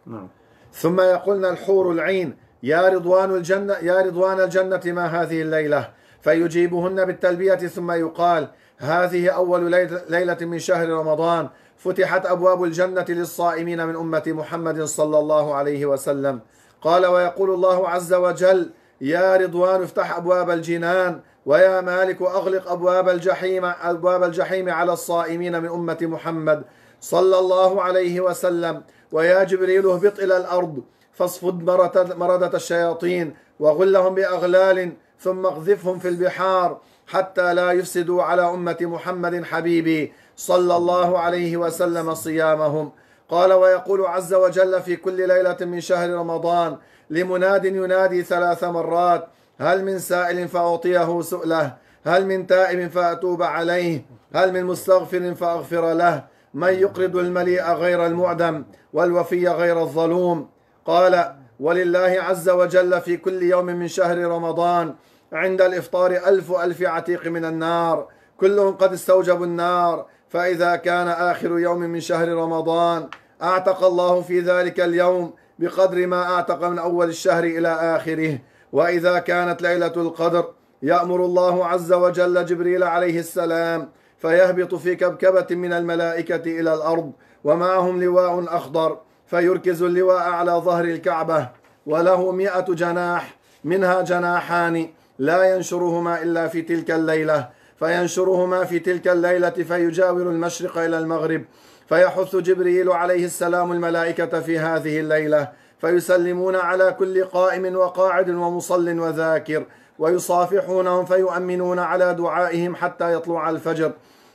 نعم ثم يقولنا الحور العين يا رضوان الجنة يا رضوان الجنة ما هذه الليلة فيجيبهن بالتلبية ثم يقال هذه أول ليلة من شهر رمضان فتحت أبواب الجنة للصائمين من أمة محمد صلى الله عليه وسلم قال ويقول الله عز وجل يا رضوان افتح أبواب الجنان ويا مالك أغلق أبواب الجحيم أبواب الجحيم على الصائمين من أمة محمد صلى الله عليه وسلم ويا جبريل اهبط إلى الأرض فاصفد مردة الشياطين وغلهم بأغلال ثم اقذفهم في البحار حتى لا يفسدوا على أمة محمد حبيبي صلى الله عليه وسلم صيامهم قال ويقول عز وجل في كل ليلة من شهر رمضان لمناد ينادي ثلاث مرات هل من سائل فأعطيه سؤله هل من تائب فأتوب عليه هل من مستغفر فأغفر له من يقرض المليء غير المعدم والوفي غير الظلوم قال ولله عز وجل في كل يوم من شهر رمضان عند الإفطار ألف ألف عتيق من النار كلهم قد استوجبوا النار فإذا كان آخر يوم من شهر رمضان أعتق الله في ذلك اليوم بقدر ما أعتق من أول الشهر إلى آخره وإذا كانت ليلة القدر يأمر الله عز وجل جبريل عليه السلام فيهبط في كبكبة من الملائكة إلى الأرض ومعهم لواء أخضر فيركز اللواء على ظهر الكعبة وله مئة جناح منها جناحان لا ينشرهما إلا في تلك الليلة فينشرهما في تلك الليلة فيجاور المشرق إلى المغرب فيحث جبريل عليه السلام الملائكة في هذه الليلة فيسلمون على كل قائم وقاعد ومصل وذاكر ويصافحونهم فيؤمنون على دعائهم حتى يطلع الفجر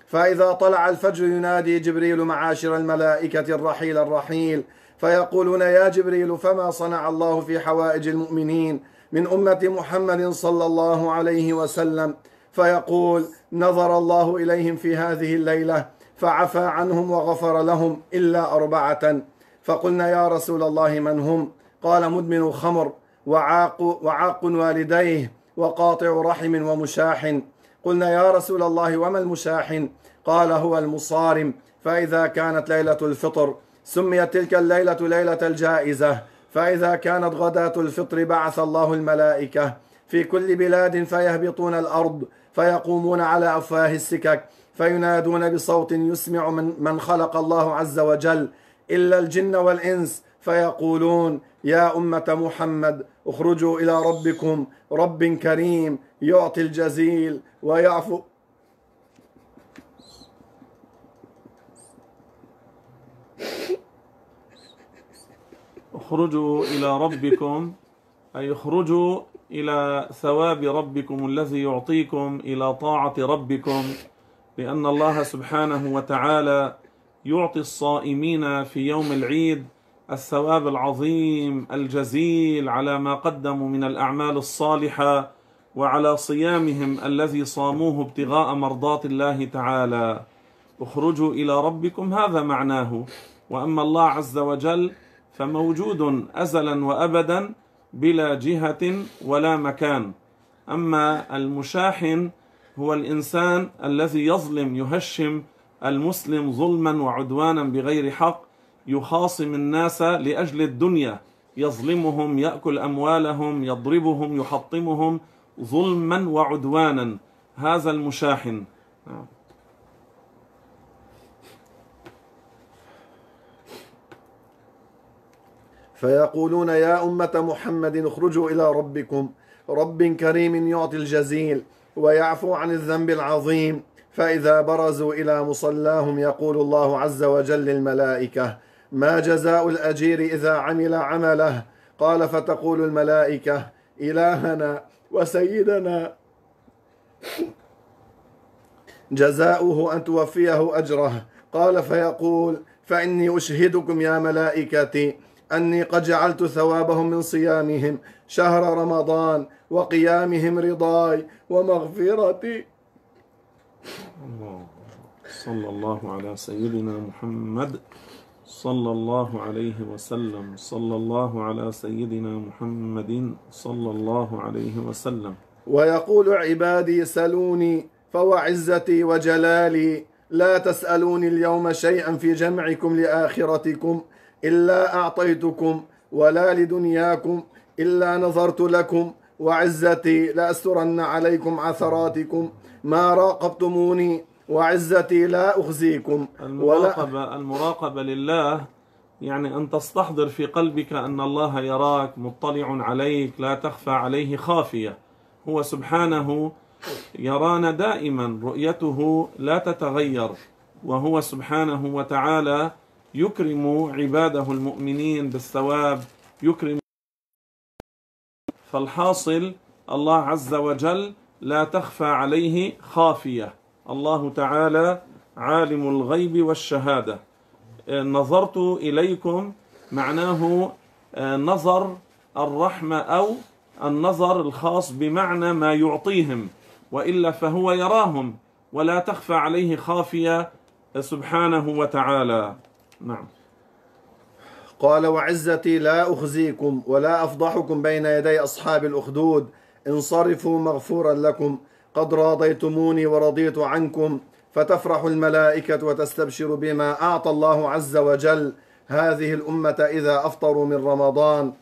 فإذا طلع الفجر ينادي جبريل معاشر الملائكة الرحيل الرحيل فيقولون يا جبريل فما صنع الله في حوائج المؤمنين من أمة محمد صلى الله عليه وسلم فيقول نظر الله إليهم في هذه الليلة فعفى عنهم وغفر لهم إلا أربعة فقلنا يا رسول الله من هم قال مدمن خمر وعاق, وعاق والديه وقاطع رحم ومشاحن قلنا يا رسول الله وما المشاحن قال هو المصارم فإذا كانت ليلة الفطر سميت تلك الليلة ليلة الجائزة فإذا كانت غداة الفطر بعث الله الملائكة في كل بلاد فيهبطون الأرض فيقومون على أفواه السكك فينادون بصوت يسمع من, من خلق الله عز وجل إلا الجن والإنس فيقولون يا أمة محمد اخرجوا إلى ربكم رب كريم يعطي الجزيل ويعفو اخرجوا إلى ربكم أي اخرجوا إلى ثواب ربكم الذي يعطيكم إلى طاعة ربكم لأن الله سبحانه وتعالى يعطي الصائمين في يوم العيد الثواب العظيم الجزيل على ما قدموا من الأعمال الصالحة وعلى صيامهم الذي صاموه ابتغاء مرضات الله تعالى اخرجوا إلى ربكم هذا معناه وأما الله عز وجل فموجود أزلا وأبدا بلا جهة ولا مكان أما المشاحن هو الإنسان الذي يظلم يهشم المسلم ظلما وعدوانا بغير حق يخاصم الناس لأجل الدنيا يظلمهم يأكل أموالهم يضربهم يحطمهم ظلما وعدوانا هذا المشاحن فيقولون يا أمة محمد اخرجوا إلى ربكم رب كريم يعطي الجزيل ويعفو عن الذنب العظيم فإذا برزوا إلى مصلاهم يقول الله عز وجل للملائكة ما جزاء الأجير إذا عمل عمله قال فتقول الملائكة إلهنا وسيدنا جزاؤه أن توفيه أجره قال فيقول فإني أشهدكم يا ملائكتي أني قد جعلت ثوابهم من صيامهم شهر رمضان وقيامهم رضاي ومغفرتي الله صلى الله على سيدنا محمد صلى الله عليه وسلم صلى الله على سيدنا محمد صلى الله عليه وسلم ويقول عبادي سلوني فوعزتي وجلالي لا تسألوني اليوم شيئا في جمعكم لآخرتكم إلا أعطيتكم ولا لدنياكم إلا نظرت لكم وعزتي لأسترن عليكم عثراتكم ما راقبتموني وعزتي لا أخزيكم المراقبة, ولا المراقبة لله يعني أن تستحضر في قلبك أن الله يراك مطلع عليك لا تخفى عليه خافية هو سبحانه يرانا دائما رؤيته لا تتغير وهو سبحانه وتعالى يكرم عباده المؤمنين بالثواب يكرم فالحاصل الله عز وجل لا تخفى عليه خافية الله تعالى عالم الغيب والشهادة آه، نظرت إليكم معناه آه، نظر الرحمة أو النظر الخاص بمعنى ما يعطيهم وإلا فهو يراهم ولا تخفى عليه خافية آه، سبحانه وتعالى نعم قال وعزتي لا أخزيكم ولا أفضحكم بين يدي أصحاب الأخدود انصرفوا مغفورا لكم قد راضيتموني ورضيت عنكم فتفرح الملائكة وتستبشر بما أعطى الله عز وجل هذه الأمة إذا أفطروا من رمضان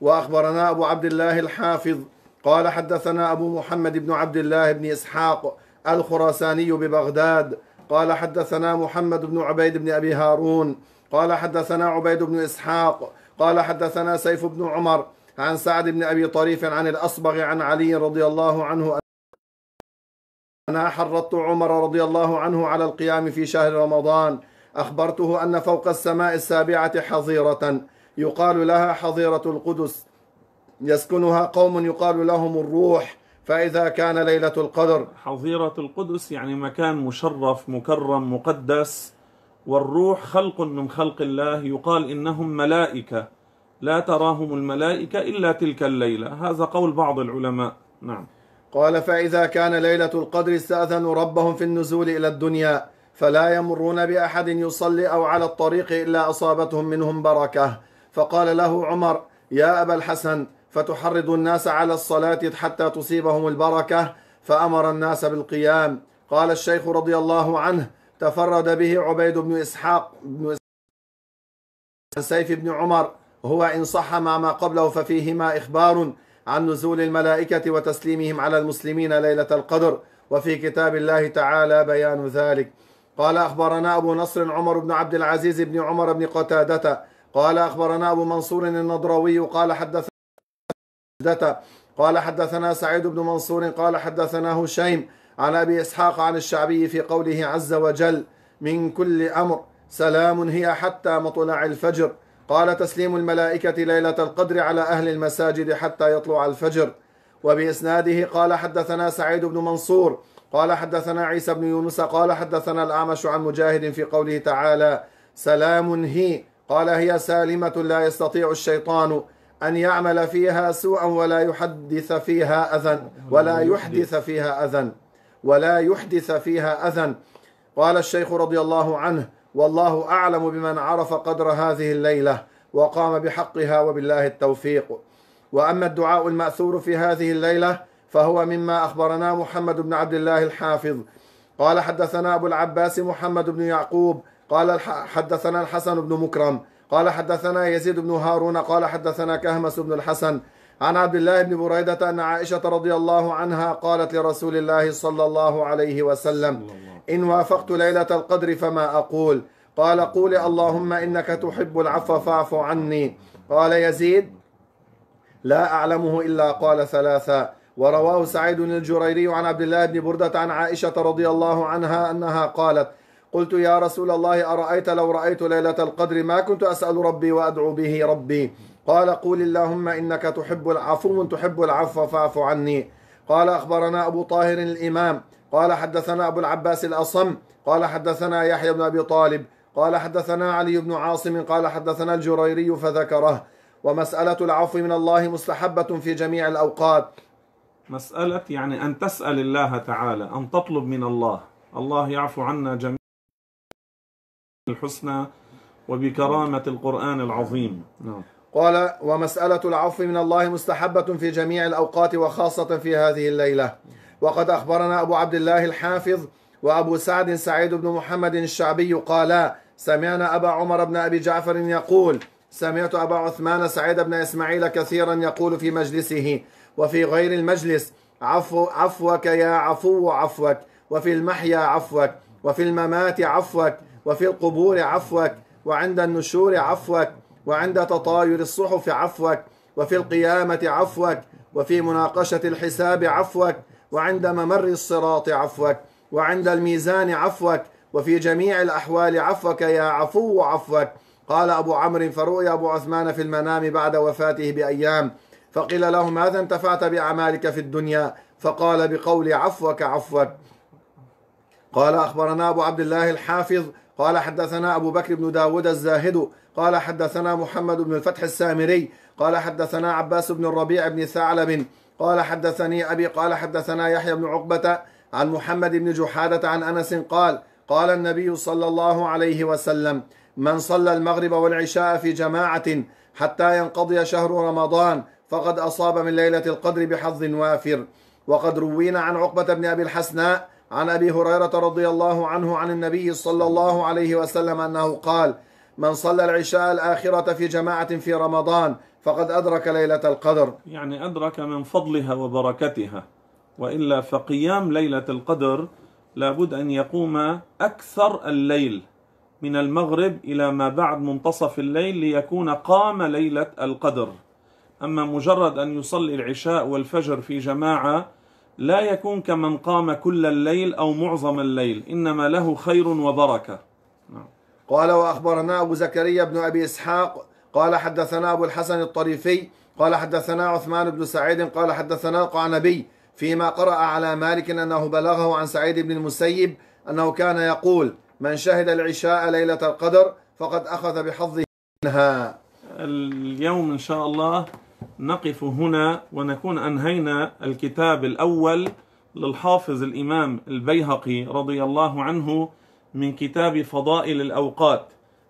وأخبرنا أبو عبد الله الحافظ قال حدثنا أبو محمد بن عبد الله بن إسحاق الخراساني ببغداد قال حدثنا محمد بن عبيد بن أبي هارون قال حدثنا عبيد بن إسحاق قال حدثنا سيف بن عمر عن سعد بن أبي طريف عن الأصبغ عن علي رضي الله عنه أنا حرضت عمر رضي الله عنه على القيام في شهر رمضان أخبرته أن فوق السماء السابعة حظيرة يقال لها حظيرة القدس يسكنها قوم يقال لهم الروح فإذا كان ليلة القدر حظيرة القدس يعني مكان مشرف مكرم مقدس والروح خلق من خلق الله يقال إنهم ملائكة لا تراهم الملائكة إلا تلك الليلة هذا قول بعض العلماء نعم قال فإذا كان ليلة القدر استأذنوا ربهم في النزول إلى الدنيا فلا يمرون بأحد يصلي أو على الطريق إلا أصابتهم منهم بركة فقال له عمر يا أبا الحسن فتحرض الناس على الصلاة حتى تصيبهم البركة فأمر الناس بالقيام قال الشيخ رضي الله عنه تفرد به عبيد بن إسحاق بن سيف بن عمر هو إن صح ما ما قبله ففيهما إخبار عن نزول الملائكة وتسليمهم على المسلمين ليلة القدر وفي كتاب الله تعالى بيان ذلك قال أخبرنا أبو نصر عمر بن عبد العزيز بن عمر بن قتادة قال أخبرنا أبو منصور النضروي قال حدث قال حدثنا سعيد بن منصور قال حدثنا هشيم عن أبي إسحاق عن الشعبي في قوله عز وجل من كل أمر سلام هي حتى مطلع الفجر قال تسليم الملائكة ليلة القدر على أهل المساجد حتى يطلع الفجر وبإسناده قال حدثنا سعيد بن منصور قال حدثنا عيسى بن يونس قال حدثنا الأعمش عن مجاهد في قوله تعالى سلام هي قال هي سالمة لا يستطيع الشيطان أن يعمل فيها سوءا ولا يحدث فيها أذى ولا يحدث فيها أذى ولا يحدث فيها أذى قال الشيخ رضي الله عنه والله أعلم بمن عرف قدر هذه الليلة وقام بحقها وبالله التوفيق وأما الدعاء المأثور في هذه الليلة فهو مما أخبرنا محمد بن عبد الله الحافظ قال حدثنا أبو العباس محمد بن يعقوب قال حدثنا الحسن بن مكرم قال حدثنا يزيد بن هارون قال حدثنا كهمس بن الحسن عن عبد الله بن بريدة أن عائشة رضي الله عنها قالت لرسول الله صلى الله عليه وسلم إن وافقت ليلة القدر فما أقول قال قولي اللهم إنك تحب العفو فاعف عني قال يزيد لا أعلمه إلا قال ثلاثة ورواه سعيد الجريري عن عبد الله بن بردة عن عائشة رضي الله عنها أنها قالت قلت يا رسول الله أرأيت لو رأيت ليلة القدر ما كنت أسأل ربي وأدعو به ربي قال قول اللهم إنك تحب العفو تحب العفو فاعف عني قال أخبرنا أبو طاهر الإمام قال حدثنا أبو العباس الأصم قال حدثنا يحيى بن أبي طالب قال حدثنا علي بن عاصم قال حدثنا الجريري فذكره ومسألة العفو من الله مستحبة في جميع الأوقات مسألة يعني أن تسأل الله تعالى أن تطلب من الله الله يعفو عنا جميعا الحسنى وبكرامة القرآن العظيم نعم. قال ومسألة العفو من الله مستحبة في جميع الأوقات وخاصة في هذه الليلة وقد أخبرنا أبو عبد الله الحافظ وأبو سعد سعيد بن محمد الشعبي قالا سمعنا أبا عمر بن أبي جعفر يقول سمعت أبا عثمان سعيد بن إسماعيل كثيرا يقول في مجلسه وفي غير المجلس عفو عفوك يا عفو عفوك وفي المحيا عفوك وفي الممات عفوك وفي القبور عفوك وعند النشور عفوك وعند تطاير الصحف عفوك وفي القيامة عفوك وفي مناقشة الحساب عفوك وعند ممر الصراط عفوك وعند الميزان عفوك وفي جميع الأحوال عفوك يا عفو عفوك قال أبو عمرو فرؤي أبو عثمان في المنام بعد وفاته بأيام فقيل له ماذا انتفعت بأعمالك في الدنيا فقال بقول عفوك عفوك قال أخبرنا أبو عبد الله الحافظ قال حدثنا أبو بكر بن داود الزاهد قال حدثنا محمد بن الفتح السامري قال حدثنا عباس بن الربيع بن ثعلب قال حدثني أبي قال حدثنا يحيى بن عقبة عن محمد بن جحادة عن أنس قال قال النبي صلى الله عليه وسلم من صلى المغرب والعشاء في جماعة حتى ينقضي شهر رمضان فقد أصاب من ليلة القدر بحظ وافر وقد روينا عن عقبة بن أبي الحسناء عن أبي هريرة رضي الله عنه عن النبي صلى الله عليه وسلم أنه قال من صلى العشاء الآخرة في جماعة في رمضان فقد أدرك ليلة القدر يعني أدرك من فضلها وبركتها وإلا فقيام ليلة القدر لابد أن يقوم أكثر الليل من المغرب إلى ما بعد منتصف الليل ليكون قام ليلة القدر أما مجرد أن يصلي العشاء والفجر في جماعة لا يكون كمن قام كل الليل أو معظم الليل إنما له خير وبركة نعم. قال وأخبرنا أبو زكريا بن أبي إسحاق قال حدثنا أبو الحسن الطريفي قال حدثنا عثمان بن سعيد قال حدثنا قعنبي فيما قرأ على مالك أنه بلغه عن سعيد بن المسيب أنه كان يقول من شهد العشاء ليلة القدر فقد أخذ بحظه منها اليوم إن شاء الله نقف هنا ونكون أنهينا الكتاب الأول للحافظ الإمام البيهقي رضي الله عنه من كتاب فضائل الأوقات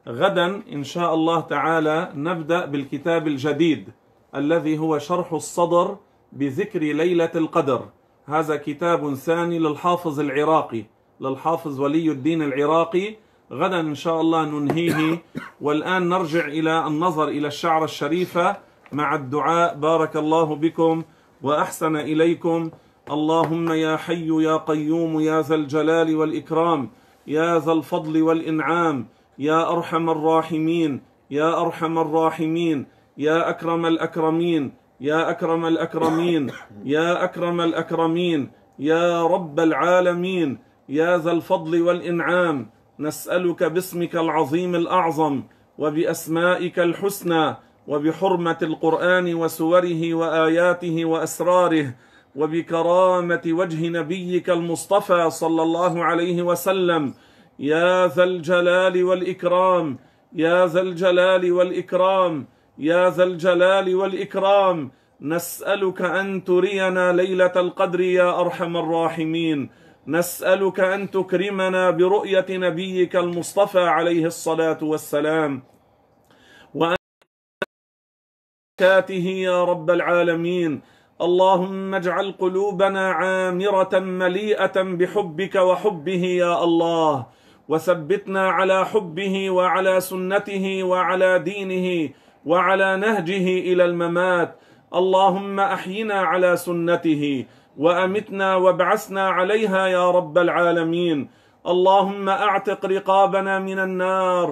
غدا إن شاء الله تعالى نبدأ بالكتاب الجديد الذي هو شرح الصدر بذكر ليلة القدر هذا كتاب ثاني للحافظ العراقي للحافظ ولي الدين العراقي غدا إن شاء الله ننهيه والآن نرجع إلى النظر إلى الشعر الشريفة مع الدعاء بارك الله بكم وأحسن إليكم اللهم يا حي يا قيوم يا ذا الجلال والإكرام يا ذا الفضل والإنعام يا أرحم الراحمين يا أرحم الراحمين يا أكرم الأكرمين يا أكرم الأكرمين يا أكرم الأكرمين يا رب العالمين يا ذا الفضل والإنعام نسألك باسمك العظيم الأعظم وبأسمائك الحسنى وبحرمة القرآن وسوره وآياته وأسراره وبكرامة وجه نبيك المصطفى صلى الله عليه وسلم يا ذا الجلال والإكرام يا ذا الجلال والإكرام يا ذا الجلال والإكرام نسألك أن ترينا ليلة القدر يا أرحم الراحمين نسألك أن تكرمنا برؤية نبيك المصطفى عليه الصلاة والسلام بركاته يا رب العالمين اللهم اجعل قلوبنا عامره مليئه بحبك وحبه يا الله وثبتنا على حبه وعلى سنته وعلى دينه وعلى نهجه الى الممات اللهم احينا على سنته وامتنا وابعثنا عليها يا رب العالمين اللهم اعتق رقابنا من النار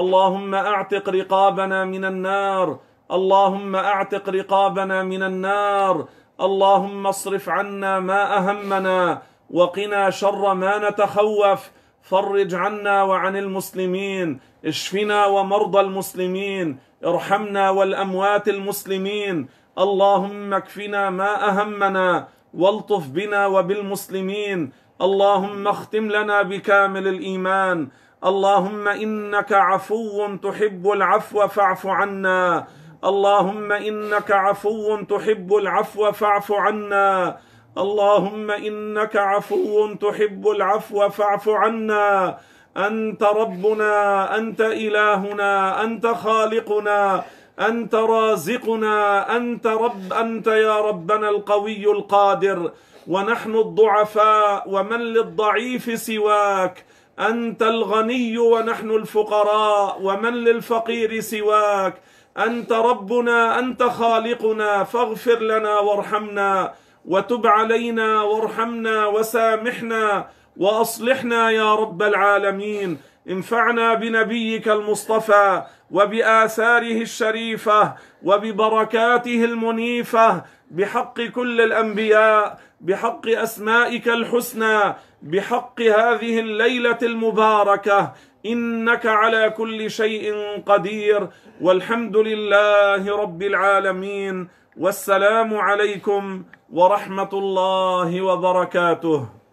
اللهم اعتق رقابنا من النار اللهم اعتق رقابنا من النار اللهم اصرف عنا ما اهمنا وقنا شر ما نتخوف فرج عنا وعن المسلمين اشفنا ومرضى المسلمين ارحمنا والاموات المسلمين اللهم اكفنا ما اهمنا والطف بنا وبالمسلمين اللهم اختم لنا بكامل الايمان اللهم انك عفو تحب العفو فاعف عنا اللهم انك عفو تحب العفو فاعف عنا اللهم انك عفو تحب العفو فاعف عنا انت ربنا انت الهنا انت خالقنا انت رازقنا انت رب انت يا ربنا القوي القادر ونحن الضعفاء ومن للضعيف سواك انت الغني ونحن الفقراء ومن للفقير سواك انت ربنا انت خالقنا فاغفر لنا وارحمنا وتب علينا وارحمنا وسامحنا واصلحنا يا رب العالمين انفعنا بنبيك المصطفى وباثاره الشريفه وببركاته المنيفه بحق كل الانبياء بحق اسمائك الحسنى بحق هذه الليله المباركه انك على كل شيء قدير والحمد لله رب العالمين والسلام عليكم ورحمه الله وبركاته